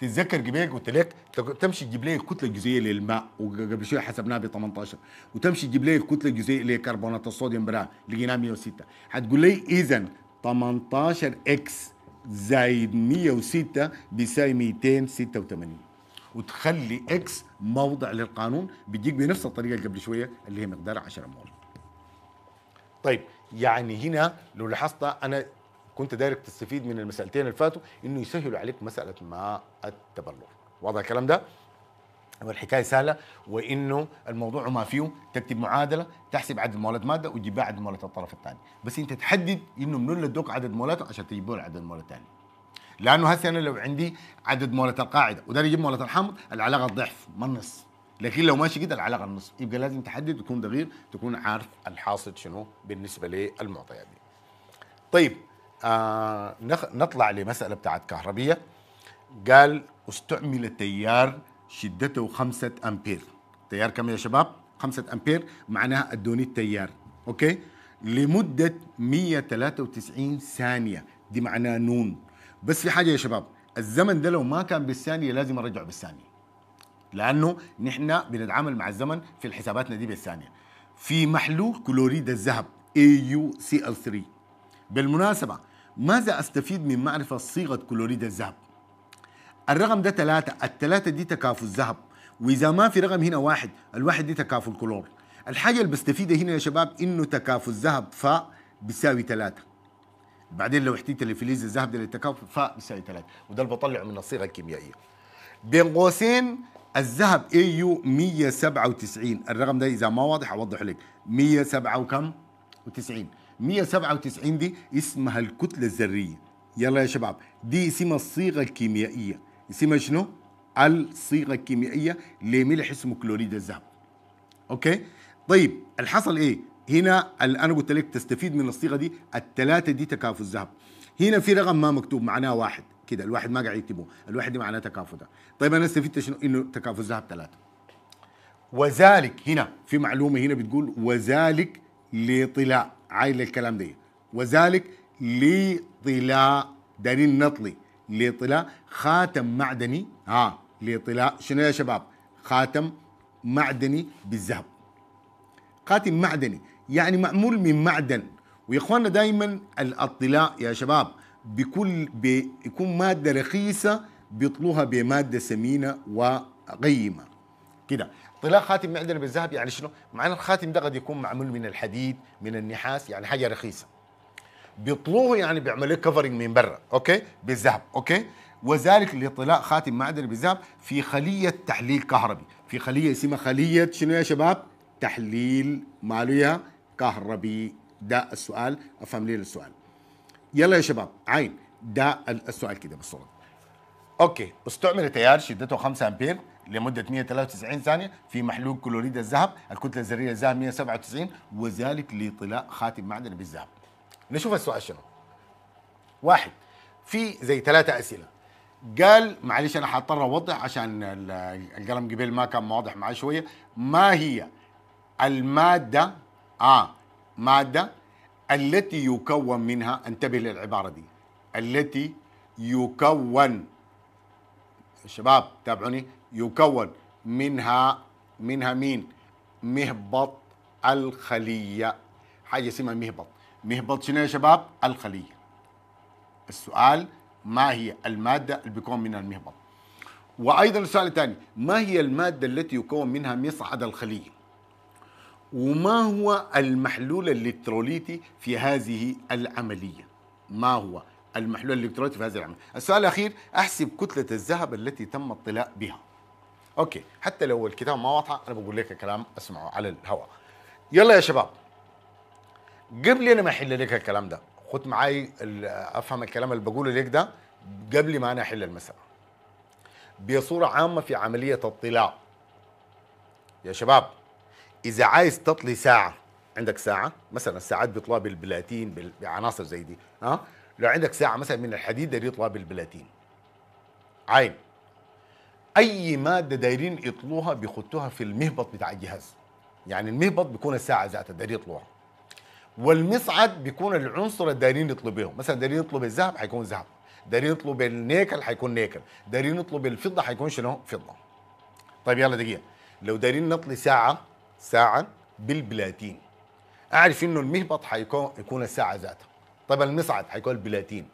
تتذكر جبال قلت لك تمشي تجيب لي الكتله الجزيئيه للماء وقبل شويه حسبناها ب 18 وتمشي تجيب لي الكتله الجزيئيه لكربونات الصوديوم برا لقيناها 106 هتقول لي اذا 18 اكس زائد 106 بيساوي 286 وتخلي اكس موضع للقانون بيجيك بنفس الطريقه اللي قبل شويه اللي هي مقدار 10 مول. طيب يعني هنا لو لاحظت انا كنت دايرك تستفيد من المسالتين اللي فاتوا انه يسهلوا عليك مساله ما التبلور واضح الكلام ده والحكايه سهله وانه الموضوع ما فيه تكتب معادله تحسب عدد مولات ماده وتجيب عدد مولات الطرف الثاني بس انت تحدد انه منو اللي ادوك عدد مولات عشان تجيبوا له عدد مولات ثاني لانه هسه انا لو عندي عدد مولات القاعده وده يجيب مولات الحامض العلاقه ضعف ما النص لكن لو ماشي كده العلاقه النص يبقى لازم تحدد تكون دقيق تكون عارف الحاصل شنو بالنسبه للمعطيات دي طيب آه نطلع لمساله بتاعت كهربيه قال استعمل تيار شدته 5 امبير تيار كم يا شباب 5 امبير معناها ادوني التيار اوكي لمده 193 ثانيه دي معناها نون بس في حاجه يا شباب الزمن ده لو ما كان بالثانيه لازم ارجعه بالثانيه لانه نحن بنتعامل مع الزمن في حساباتنا دي بالثانيه في محلول كلوريد الذهب AuCl3 بالمناسبة ماذا أستفيد من معرفة صيغة كلوريد الذهب؟ الرقم ده ثلاثة الثلاثة دي تكافؤ الذهب وإذا ما في رقم هنا واحد الواحد دي تكافؤ الكلور الحاجة اللي بستفيدها هنا يا شباب إنه تكافؤ الذهب ف بيساوي ثلاثة بعدين لو احتجت الفليز الذهب ده للتكافؤ ف بيساوي ثلاثة وده اللي بطلعه من الصيغة الكيميائية بين قوسين الذهب اي يو 197 الرقم ده اذا ما واضح اوضح لك 107 وكم؟ و90 197 دي اسمها الكتله الذريه يلا يا شباب دي اسمها الصيغه الكيميائيه اسمها شنو؟ الصيغه الكيميائيه لملح اسمه كلوريد الذهب اوكي؟ طيب الحصل ايه؟ هنا انا قلت لك تستفيد من الصيغه دي الثلاثه دي تكافؤ الذهب هنا في رقم ما مكتوب معناه واحد كده الواحد ما قاعد يكتبه الواحد دي معناه تكافؤ ده طيب انا استفدت شنو انه تكافؤ الذهب ثلاثه وذلك هنا في معلومه هنا بتقول وذلك لطلاء عايل الكلام ده وذلك لطلاء دليل نطلي لطلاء خاتم معدني ها لطلاء شنو يا شباب خاتم معدني بالذهب خاتم معدني يعني معمول من معدن ويا اخواننا دائما الاطلاء يا شباب بكل بيكون ماده رخيصه بيطلوها بماده ثمينه وقيمه كده طلاء خاتم معدن بالذهب يعني شنو؟ معنى الخاتم ده قد يكون معمول من الحديد من النحاس يعني حاجه رخيصه بيطلوه يعني بيعمل لك كفرنج من برا اوكي بالذهب اوكي وذلك لطلاء خاتم معدن بالذهب في خليه تحليل كهربي في خليه اسمها خليه شنو يا شباب؟ تحليل مالوية كهربي ده السؤال افهم لي السؤال يلا يا شباب عين ده السؤال كده بالصوره اوكي استعمل تيار شدته 5 امبير لمده 193 ثانيه في محلول كلوريد الذهب الكتله الذريه الذهب 197 وذلك لطلاء خاتم معدني بالذهب نشوف السؤال شنو واحد في زي ثلاثه اسئله قال معلش انا حاضطر اوضح عشان القلم قبل ما كان واضح معي شويه ما هي الماده اه ماده التي يكون منها انتبه للعبارة دي التي يكون شباب تابعوني يكون منها منها مين مهبط الخلية حاجة اسمها مهبط مهبط شنو يا شباب الخلية السؤال ما هي المادة اللي بيكون منها المهبط وأيضا السؤال الثاني ما هي المادة التي يكون منها مصعد الخلية وما هو المحلول الالكتروليتي في هذه العمليه ما هو المحلول الالكتروليتي في هذه العمليه السؤال الاخير احسب كتله الذهب التي تم الطلاء بها اوكي حتى لو الكتاب ما واضحه انا بقول لك الكلام اسمعه على الهواء يلا يا شباب قبل انا ما احل لك الكلام ده خد معي افهم الكلام اللي بقوله لك ده قبل ما انا احل المساله بصوره عامه في عمليه الطلاء يا شباب اذا عايز تطلي ساعه عندك ساعه مثلا الساعات بيطلع بالبلاتين بعناصر زي دي ها لو عندك ساعه مثلا من الحديد ده يطلع بالبلاتين عين اي ماده دايرين يطلوها بيخطوها في المهبط بتاع الجهاز يعني المهبط بيكون الساعه ذاتها دايرين يطلوها والمصعد بيكون العنصر اللي دايرين يطلبوه مثلا دايرين يطلب الذهب حيكون ذهب دايرين يطلب النيكل حيكون نيكل دايرين يطلب الفضه حيكون شنو فضه طيب يلا دقيقه لو دايرين نطلي ساعه ساعة بالبلاتين أعرف إنه المهبط حيكون يكون الساعة ذاتها طيب المصعد حيكون البلاتين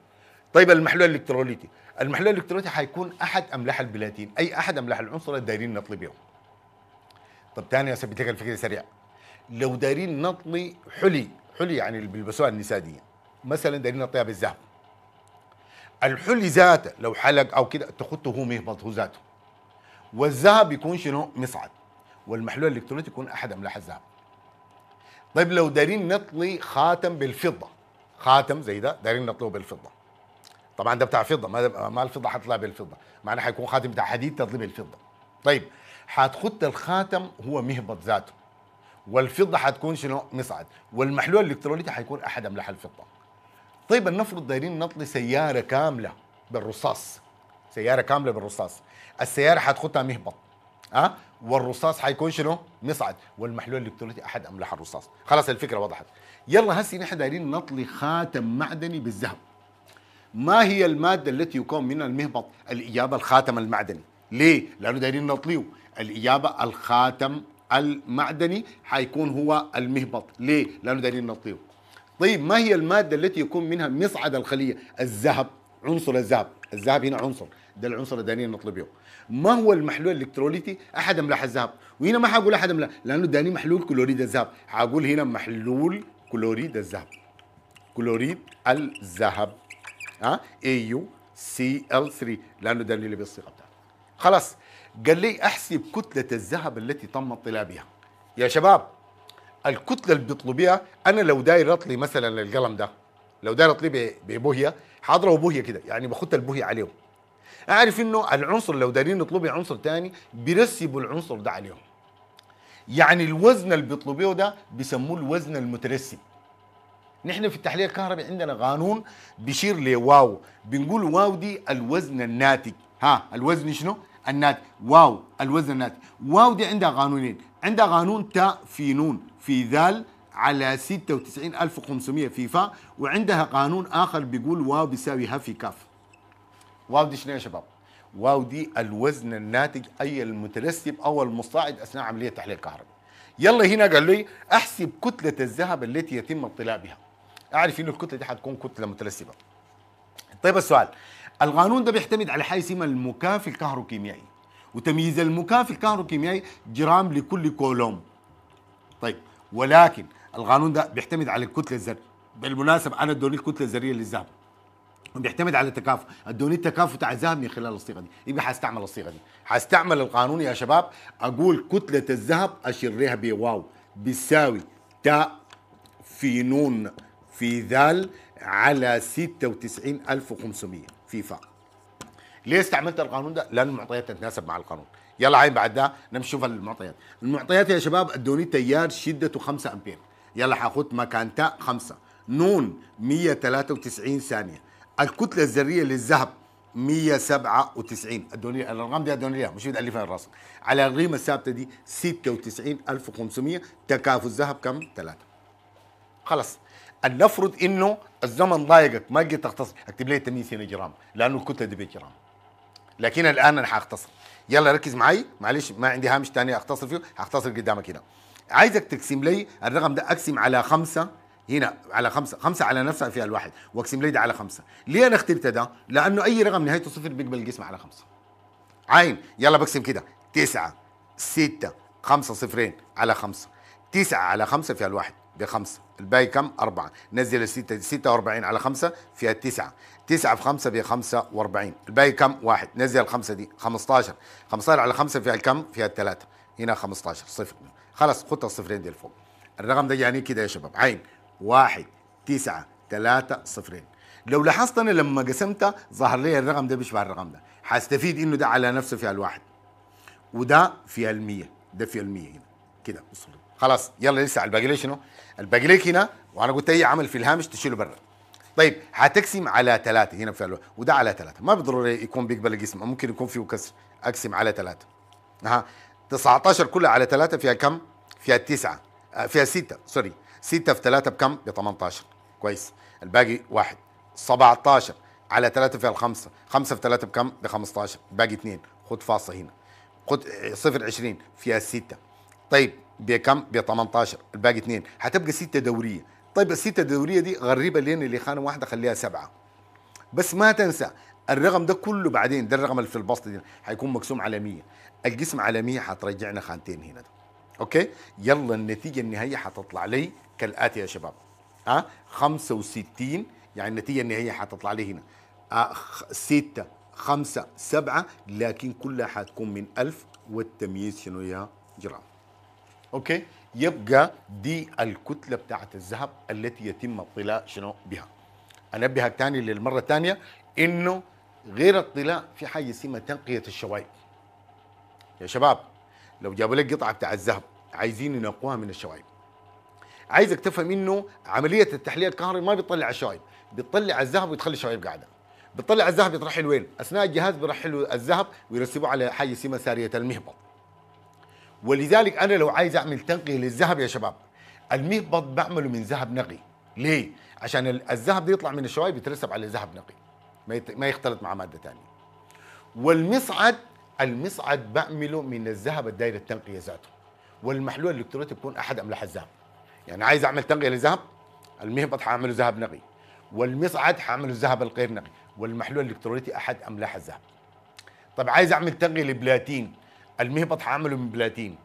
طيب المحلول الإلكتروليتي المحلول الإلكتروليتي حيكون أحد أملاح البلاتين أي أحد أملاح العنصر اللي دايرين نطلي بيهم طب تاني أثبت لك الفكرة سريع لو دايرين نطلي حلي حلي يعني اللي بيلبسوها النساء دي مثلا دايرين نطيها بالذهب الحلي ذاته لو حلق او كده تخطه هو مهبط هو ذاته والذهب يكون شنو مصعد والمحلول الالكتروني يكون احد املاح الذهب طيب لو دارين نطلي خاتم بالفضه خاتم زي ده دارين نطلوه بالفضه طبعا ده بتاع فضه ما, ما الفضه حتطلع بالفضه معناه حيكون خاتم بتاع حديد تطلي بالفضه طيب حتخط الخاتم هو مهبط ذاته والفضه حتكون شنو مصعد والمحلول الالكتروني حيكون احد املاح الفضه طيب نفرض دايرين نطلي سياره كامله بالرصاص سياره كامله بالرصاص السياره حتخطها مهبط ها أه؟ والرصاص حيكون شنو؟ مصعد والمحلول الالكتروني احد املاح الرصاص خلاص الفكره وضحت يلا هسي نحن دايرين نطلي خاتم معدني بالذهب ما هي الماده التي يكون منها المهبط؟ الاجابه الخاتم المعدني ليه؟ لانه دايرين نطليه الاجابه الخاتم المعدني حيكون هو المهبط ليه؟ لانه دايرين نطليه طيب ما هي الماده التي يكون منها مصعد الخليه؟ الذهب عنصر الذهب الذهب هنا عنصر ده العنصر اللي دانيا نطلبه ما هو المحلول الالكتروليتي احد املاح الذهب وهنا ما حقول احد املاح لانه داني محلول كلوريد الذهب حقول هنا محلول كلوريد الذهب كلوريد الذهب ها اي يو سي ال 3 لانه ده اللي بالصيغه بتاعته خلاص قال لي احسب كتله الذهب التي تم بها يا شباب الكتله اللي بيطلبيها انا لو داير اطلي مثلا القلم ده لو دارت لي ببوهيه حاضره وبوهيه كده يعني بخت البوهيه عليهم اعرف انه العنصر لو دارين نطلبي عنصر تاني بيرسبوا العنصر ده عليهم يعني الوزن اللي بيطلبوه ده بيسموه الوزن المترسب نحن في التحليل الكهربي عندنا قانون بيشير لواو بنقول واو دي الوزن الناتج ها الوزن شنو الناتج واو الوزن الناتج واو دي عندها قانونين عندها قانون تاء في نون في ذال على 96500 فيفا وعندها قانون اخر بيقول واو بيساوي ها في كاف واو دي شنو يا شباب؟ واو دي الوزن الناتج اي المترسب او المصاعد اثناء عمليه تحليل كهرباء يلا هنا قال لي احسب كتله الذهب التي يتم الطلاء بها اعرف انه الكتله دي حتكون كتله مترسبه طيب السؤال القانون ده بيعتمد على حاجه اسمها المكافئ الكهروكيميائي وتمييز المكافئ الكهروكيميائي جرام لكل كولوم طيب ولكن القانون ده بيعتمد على الكتله الذريه بالمناسبه انا ادوني الكتله الذريه للذهب بيعتمد على التكافؤ ادوني التكافؤ بتاع الذهب من خلال الصيغه دي يبقى حستعمل الصيغه دي حستعمل القانون يا شباب اقول كتله الذهب اشريها بواو بتساوي تاء في نون في ذال على 96500 في فا ليه استعملت القانون ده؟ لان المعطيات تتناسب مع القانون يلا عين بعد ده نمشي نشوف المعطيات المعطيات يا شباب ادوني تيار شدته 5 امبير يلا حاخد مكان تاء خمسة نون 193 ثانية الكتلة الذرية للذهب 197 الدنيا الارقام دي الدنيا مش الفها الرسم على القيمه الثابته دي 96500 تكافؤ الذهب كم؟ ثلاثه خلاص نفرض انه الزمن ضايقك ما قدرت تختصر اكتب لي 80 سنه جرام لانه الكتله دي بجرام لكن الان انا حاختصر يلا ركز معي معلش ما عندي هامش ثاني اختصر فيه حاختصر قدامك هنا عايزك تقسم لي الرقم ده اقسم على خمسة هنا على خمسة خمسة على نفسها فيها الواحد واقسم لي ده على خمسة ليه انا اخترت ده لانه اي رقم نهايته صفر بيقبل القسمة على خمسة عين يلا بقسم كده تسعة ستة خمسة صفرين على خمسة تسعة على خمسة فيها الواحد بخمسة الباقي كم أربعة نزل الستة ستة وأربعين على خمسة فيها تسعة تسعة في خمسة فيها خمسة وأربعين الباقي كم واحد نزل الخمسة دي خمستاشر خمستاشر على خمسة فيها كم فيها التلاتة هنا خمستاشر صفر خلاص خط الصفرين دي لفوق الرقم ده يعني كده يا شباب عين واحد تسعة ثلاثة صفرين لو لاحظت انا لما قسمتها ظهر لي الرقم ده بيشبه الرقم ده حستفيد انه ده على نفسه فيها الواحد وده فيها المية ده فيها المية هنا كده خلاص يلا لسه الباقي لي شنو؟ الباقي ليك هنا وانا قلت اي عمل في الهامش تشيله برا طيب حتقسم على ثلاثة هنا في الواحد وده على ثلاثة ما بالضروري يكون بيقبل القسم ممكن يكون فيه كسر اقسم على ثلاثة ها 19 كلها على ثلاثة فيها كم؟ فيها تسعة آه، فيها ستة سوري 6 في 3 بكم؟ ب 18 كويس الباقي 1 17 على 3 فيها الخمسة 5 في 3 بكم؟ ب 15 باقي 2 خد فاصلة هنا خد آه، صفر 20 فيها 6 طيب بكم؟ ب 18 الباقي 2 هتبقى 6 دورية طيب 6 دورية دي غربها لنا اللي خانة واحدة خليها 7 بس ما تنسى الرقم ده كله بعدين ده الرقم اللي في البسط ده هيكون مقسوم على 100 القسم على 100 حترجعنا خانتين هنا ده. اوكي يلا النتيجه النهائيه حتطلع لي كالاتي يا شباب ها 65 يعني النتيجه النهائيه حتطلع لي هنا 6 5 7 لكن كلها حتكون من 1000 والتمييز شنو يا جرام اوكي يبقى دي الكتله بتاعت الذهب التي يتم الطلاء شنو بها انبهك ثاني للمره الثانيه انه غير الطلاء في حاجه اسمها تنقيه الشوائب يا شباب لو جابوا لك قطعه بتاع الذهب عايزين ينقوها من الشوائب عايزك تفهم انه عمليه التحليه القهري ما بتطلع الشوائب بتطلع الذهب وتخلي الشوائب قاعده بتطلع الذهب يترحل وين اثناء الجهاز بيرحلوا الذهب ويرسبوه على حاجه اسمها ساريه المهبط ولذلك انا لو عايز اعمل تنقيه للذهب يا شباب المهبط بعمله من ذهب نقي ليه عشان الذهب يطلع من الشوايب يترسب على ذهب نقي ما يختلط مع ماده ثانيه والمصعد المصعد بعمله من الذهب الدايره التنقيه ذاته والمحلول الالكتروني بيكون احد املاح الذهب يعني عايز اعمل تنقيه للذهب المهبط حاعمله ذهب نقي والمصعد حاعمله الذهب الغير نقي والمحلول الالكتروني احد املاح الذهب طب عايز اعمل تنقيه لبلاتين المهبط حاعمله من بلاتين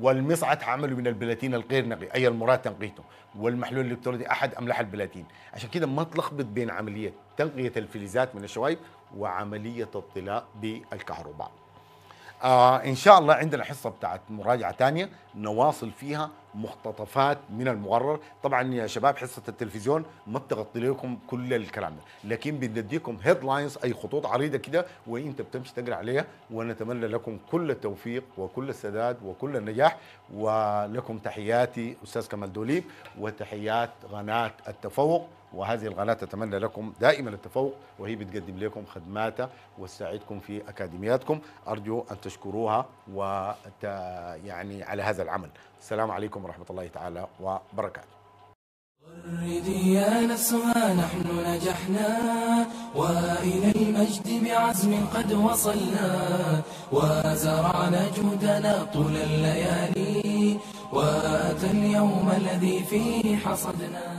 والمصعد حاعمله من البلاتين الغير نقي اي المراد تنقيته والمحلول الالكتروني احد املاح البلاتين عشان كده ما تلخبط بين عمليه تنقيه الفلزات من الشوايب وعمليه الطلاء بالكهرباء آه ان شاء الله عندنا حصه بتاعت مراجعه ثانيه نواصل فيها مقتطفات من المقرر طبعا يا شباب حصه التلفزيون ما بتغطي لكم كل الكلام ده لكن بنديكم هيدلاينز اي خطوط عريضه كده وانت بتمشي تقرا عليها ونتمنى لكم كل التوفيق وكل السداد وكل النجاح ولكم تحياتي استاذ كمال دوليب وتحيات قناه التفوق وهذه القناة تتمنى لكم دائما التفوق وهي بتقدم لكم خدماتها وتساعدكم في أكاديمياتكم أرجو أن تشكروها وت... يعني على هذا العمل السلام عليكم ورحمة الله تعالى وبركاته وردي يا نسوى نحن نجحنا وإلى المجد بعزم قد وصلنا وزرعنا جهدنا طول الليالي وأتى اليوم الذي فيه حصدنا